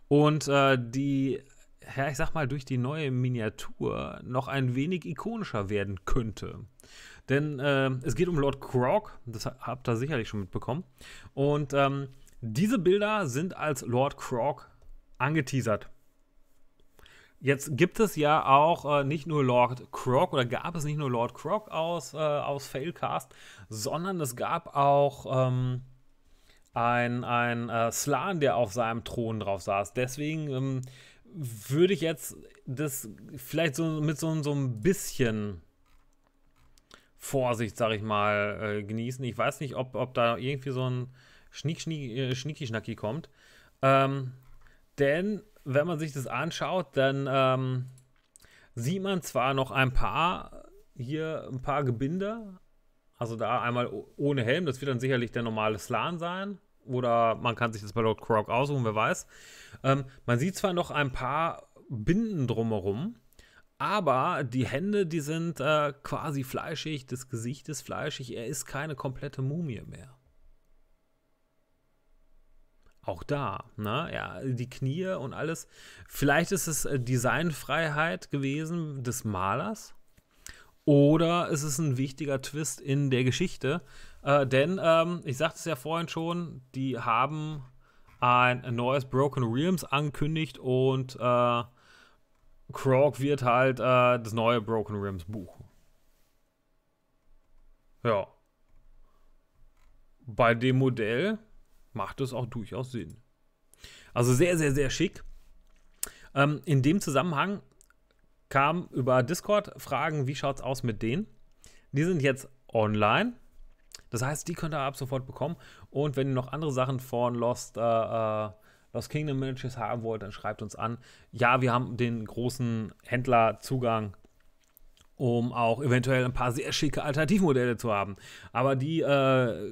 Und äh, die ja, ich sag mal, durch die neue Miniatur noch ein wenig ikonischer werden könnte. Denn äh, es geht um Lord Croc, das habt ihr sicherlich schon mitbekommen. Und ähm, diese Bilder sind als Lord Croc angeteasert. Jetzt gibt es ja auch äh, nicht nur Lord Croc oder gab es nicht nur Lord Croc aus, äh, aus Failcast, sondern es gab auch. Ähm, ein, ein äh, Slan, der auf seinem Thron drauf saß. Deswegen ähm, würde ich jetzt das vielleicht so mit so, so ein bisschen Vorsicht, sag ich mal, äh, genießen. Ich weiß nicht, ob, ob da irgendwie so ein Schnick, Schnick, äh, Schnicki-Schnacki kommt. Ähm, denn wenn man sich das anschaut, dann ähm, sieht man zwar noch ein paar hier ein paar Gebinde. Also da einmal ohne Helm, das wird dann sicherlich der normale Slan sein. Oder man kann sich das bei Lord Croc aussuchen, wer weiß. Ähm, man sieht zwar noch ein paar Binden drumherum, aber die Hände, die sind äh, quasi fleischig, das Gesicht ist fleischig, er ist keine komplette Mumie mehr. Auch da, ne? Ja, die Knie und alles. Vielleicht ist es äh, Designfreiheit gewesen des Malers. Oder ist es ein wichtiger Twist in der Geschichte, äh, denn, ähm, ich sagte es ja vorhin schon, die haben ein neues Broken Realms angekündigt und äh, Krog wird halt äh, das neue Broken Realms Buch. Ja. Bei dem Modell macht es auch durchaus Sinn. Also sehr, sehr, sehr schick. Ähm, in dem Zusammenhang kamen über Discord Fragen, wie schaut es aus mit denen? Die sind jetzt online. Das heißt, die könnt ihr ab sofort bekommen. Und wenn ihr noch andere Sachen von Lost, äh, äh Lost Kingdom Miniatures haben wollt, dann schreibt uns an. Ja, wir haben den großen Händlerzugang um auch eventuell ein paar sehr schicke Alternativmodelle zu haben. Aber die äh,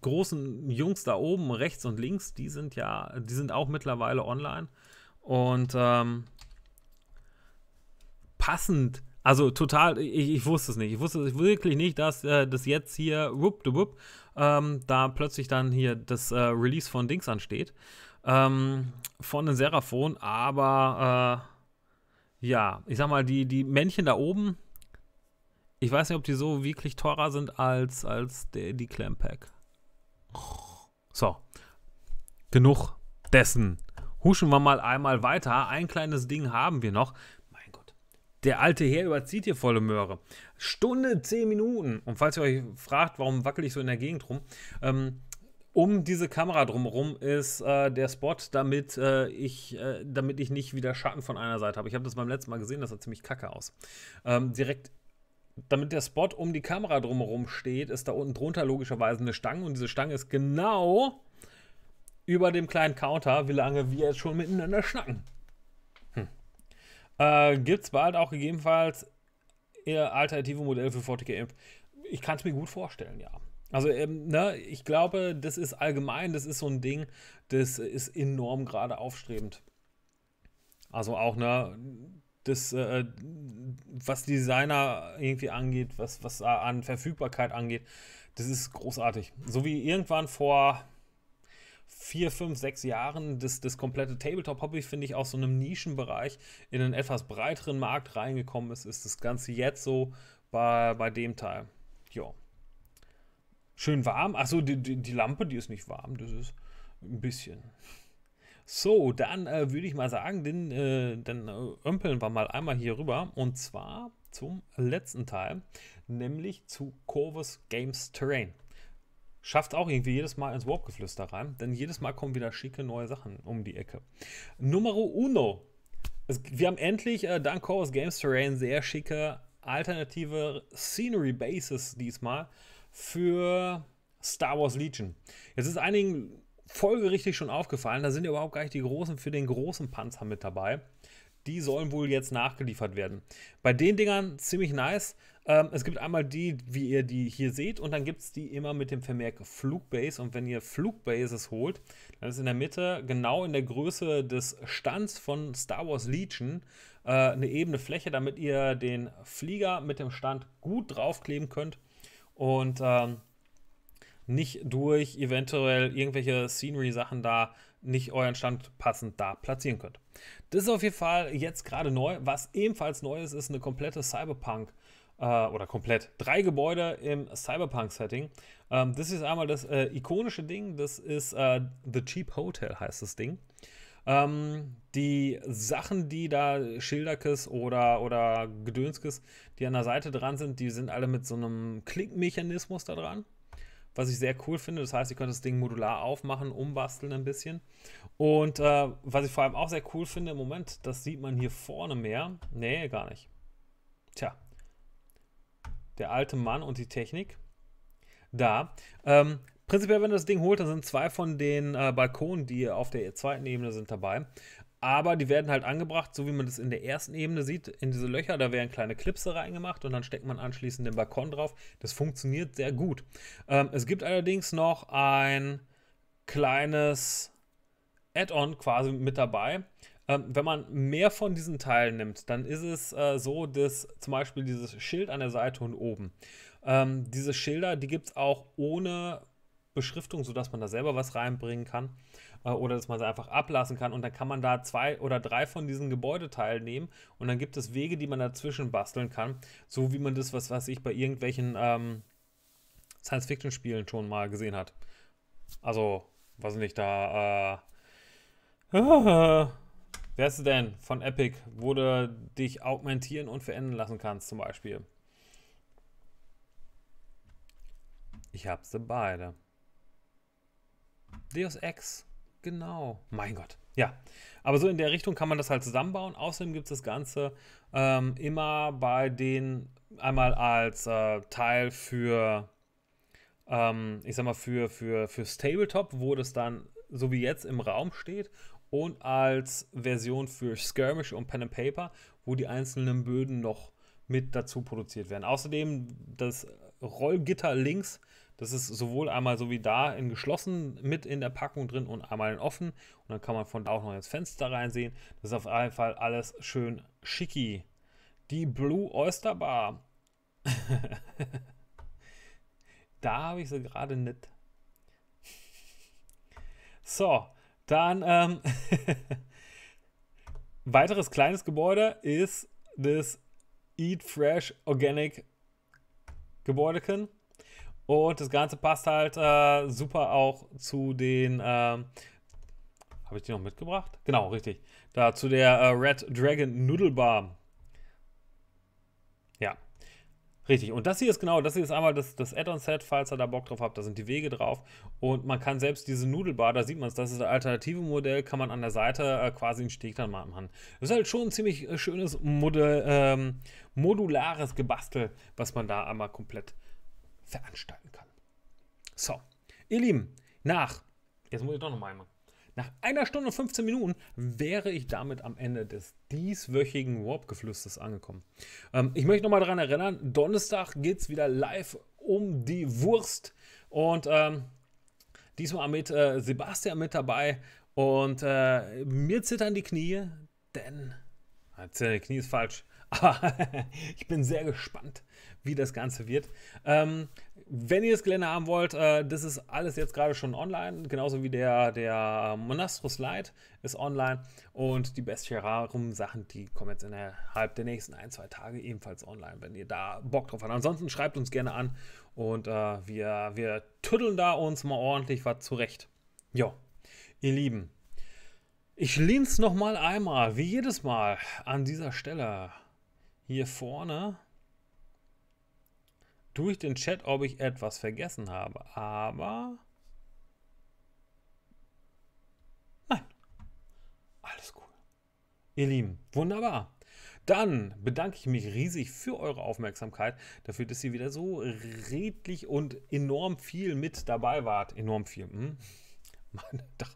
großen Jungs da oben, rechts und links, die sind ja, die sind auch mittlerweile online. Und ähm, passend also total, ich, ich, wusste es nicht. Ich wusste wirklich nicht, dass äh, das jetzt hier, whoop de whoop, ähm, da plötzlich dann hier das äh, Release von Dings ansteht. Ähm, von den Seraphon, aber äh, ja, ich sag mal, die, die Männchen da oben, ich weiß nicht, ob die so wirklich teurer sind als, als der, die Clam Pack. So, genug dessen. Huschen wir mal einmal weiter. Ein kleines Ding haben wir noch. Der alte Herr überzieht hier volle Möhre. Stunde, zehn Minuten. Und falls ihr euch fragt, warum wackel ich so in der Gegend rum, ähm, um diese Kamera drumherum ist äh, der Spot, damit, äh, ich, äh, damit ich nicht wieder Schatten von einer Seite habe. Ich habe das beim letzten Mal gesehen, das sah ziemlich kacke aus. Ähm, direkt damit der Spot um die Kamera drumherum steht, ist da unten drunter logischerweise eine Stange und diese Stange ist genau über dem kleinen Counter, wie lange wir jetzt schon miteinander schnacken. Äh, Gibt es bald auch gegebenenfalls alternative Modelle für 40k Imp? Ich kann es mir gut vorstellen, ja. Also, ähm, ne, ich glaube, das ist allgemein, das ist so ein Ding, das ist enorm gerade aufstrebend. Also auch, ne, das, äh, was Designer irgendwie angeht, was, was äh, an Verfügbarkeit angeht, das ist großartig. So wie irgendwann vor, vier, fünf, sechs Jahren das, das komplette Tabletop-Hobby, finde ich, aus so einem Nischenbereich in einen etwas breiteren Markt reingekommen ist, ist das Ganze jetzt so bei, bei dem Teil. Ja. Schön warm. Achso, die, die, die Lampe, die ist nicht warm, das ist ein bisschen. So, dann äh, würde ich mal sagen, den, äh, dann äh, ömpeln wir mal einmal hier rüber. Und zwar zum letzten Teil, nämlich zu Corvus Games Terrain schafft auch irgendwie jedes Mal ins Warp-Geflüster rein, denn jedes Mal kommen wieder schicke neue Sachen um die Ecke. Numero uno. Es, wir haben endlich äh, dank Chorus Games Terrain sehr schicke alternative Scenery Bases diesmal für Star Wars Legion. Jetzt ist einigen folgerichtig schon aufgefallen, da sind ja überhaupt gar nicht die großen für den großen Panzer mit dabei. Die sollen wohl jetzt nachgeliefert werden. Bei den Dingern ziemlich nice. Ähm, es gibt einmal die, wie ihr die hier seht, und dann gibt es die immer mit dem Vermerk Flugbase. Und wenn ihr Flugbases holt, dann ist in der Mitte, genau in der Größe des Stands von Star Wars Legion, äh, eine ebene Fläche, damit ihr den Flieger mit dem Stand gut draufkleben könnt. Und ähm, nicht durch eventuell irgendwelche Scenery-Sachen da nicht euren Stand passend da platzieren könnt. Das ist auf jeden Fall jetzt gerade neu. Was ebenfalls neu ist, ist eine komplette Cyberpunk- äh, äh, oder komplett drei Gebäude im Cyberpunk-Setting. Ähm, das ist einmal das äh, ikonische Ding, das ist äh, The Cheap Hotel heißt das Ding. Ähm, die Sachen, die da Schilderkes oder, oder Gedönskes, die an der Seite dran sind, die sind alle mit so einem Klickmechanismus da dran. Was ich sehr cool finde. Das heißt, ihr könnt das Ding modular aufmachen, umbasteln ein bisschen. Und äh, was ich vor allem auch sehr cool finde im Moment, das sieht man hier vorne mehr. Nee, gar nicht. Tja, der alte Mann und die Technik. Da. Ähm, prinzipiell, wenn du das Ding holt, dann sind zwei von den äh, Balkonen, die auf der zweiten Ebene sind, dabei. Aber die werden halt angebracht, so wie man das in der ersten Ebene sieht, in diese Löcher. Da werden kleine Clipse reingemacht und dann steckt man anschließend den Balkon drauf. Das funktioniert sehr gut. Ähm, es gibt allerdings noch ein kleines Add-on quasi mit dabei, ähm, wenn man mehr von diesen Teilen nimmt, dann ist es äh, so, dass zum Beispiel dieses Schild an der Seite und oben. Ähm, diese Schilder, die gibt es auch ohne Beschriftung, sodass man da selber was reinbringen kann äh, oder dass man sie einfach ablassen kann und dann kann man da zwei oder drei von diesen Gebäudeteilen nehmen und dann gibt es Wege, die man dazwischen basteln kann, so wie man das, was weiß ich, bei irgendwelchen ähm, Science-Fiction-Spielen schon mal gesehen hat. Also, was nicht, da äh, wärst du denn von Epic, wo du dich augmentieren und verändern lassen kannst, zum Beispiel? Ich hab sie beide. Deus Ex, genau. Mein Gott. Ja, aber so in der Richtung kann man das halt zusammenbauen. Außerdem gibt es das Ganze ähm, immer bei den einmal als äh, Teil für, ähm, ich sag mal, für, für, für Tabletop, wo das dann so wie jetzt im Raum steht und als Version für Skirmish und Pen and Paper, wo die einzelnen Böden noch mit dazu produziert werden. Außerdem das Rollgitter links, das ist sowohl einmal so wie da in geschlossen mit in der Packung drin und einmal in offen. Und dann kann man von da auch noch ins Fenster reinsehen. Das ist auf jeden Fall alles schön schicki. Die Blue Oyster Bar. da habe ich sie gerade nicht. So, dann ähm, weiteres kleines Gebäude ist das Eat Fresh Organic Gebäudeken. Und das Ganze passt halt äh, super auch zu den. Äh, Habe ich die noch mitgebracht? Genau, richtig. Da zu der äh, Red Dragon Nudelbar. Richtig, und das hier ist genau, das hier ist einmal das, das Add-on-Set, falls ihr da Bock drauf habt, da sind die Wege drauf und man kann selbst diese Nudelbar, da sieht man es, das ist das alternative Modell, kann man an der Seite äh, quasi einen Steg dann machen. Das ist halt schon ein ziemlich äh, schönes Modell, ähm, modulares Gebastel, was man da einmal komplett veranstalten kann. So, ihr Lieben, nach, jetzt muss ich doch noch mal einmal. Nach einer Stunde und 15 Minuten wäre ich damit am Ende des dieswöchigen Warp-Geflüsters angekommen. Ähm, ich möchte nochmal daran erinnern, Donnerstag geht es wieder live um die Wurst. Und ähm, diesmal mit äh, Sebastian mit dabei. Und äh, mir zittern die Knie, denn... Äh, Knie ist falsch. Aber ich bin sehr gespannt, wie das Ganze wird. Ähm, wenn ihr das Gelände haben wollt, äh, das ist alles jetzt gerade schon online, genauso wie der, der ähm, Monastros Light ist online und die Bestiarum-Sachen, die kommen jetzt innerhalb der nächsten ein, zwei Tage ebenfalls online, wenn ihr da Bock drauf habt. Ansonsten schreibt uns gerne an und äh, wir, wir tüddeln da uns mal ordentlich was zurecht. Jo, ihr Lieben, ich lehne es nochmal einmal, wie jedes Mal, an dieser Stelle hier vorne durch den Chat, ob ich etwas vergessen habe. Aber. Nein. Alles cool. Ihr Lieben, wunderbar. Dann bedanke ich mich riesig für eure Aufmerksamkeit, dafür, dass ihr wieder so redlich und enorm viel mit dabei wart. Enorm viel. Hm?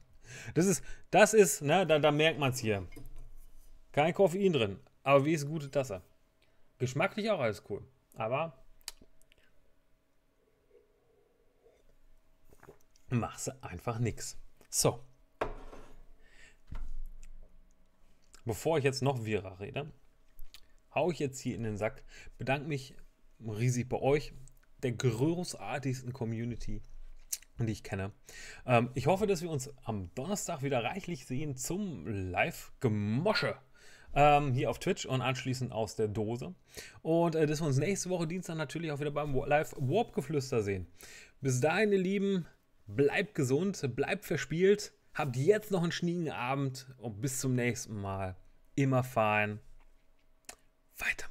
Das ist, das ist, ne, da, da merkt man es hier. Kein Koffein drin, aber wie ist gute Tasse. Geschmacklich auch alles cool. Aber machst du einfach nichts. So. Bevor ich jetzt noch wirrer rede, hau ich jetzt hier in den Sack, bedanke mich riesig bei euch, der großartigsten Community, die ich kenne. Ähm, ich hoffe, dass wir uns am Donnerstag wieder reichlich sehen zum Live-Gemosche. Ähm, hier auf Twitch und anschließend aus der Dose. Und äh, dass wir uns nächste Woche Dienstag natürlich auch wieder beim Live-Warp-Geflüster sehen. Bis dahin, ihr Lieben, bleibt gesund, bleibt verspielt, habt jetzt noch einen schniegen Abend und bis zum nächsten Mal. Immer fein. Weiter.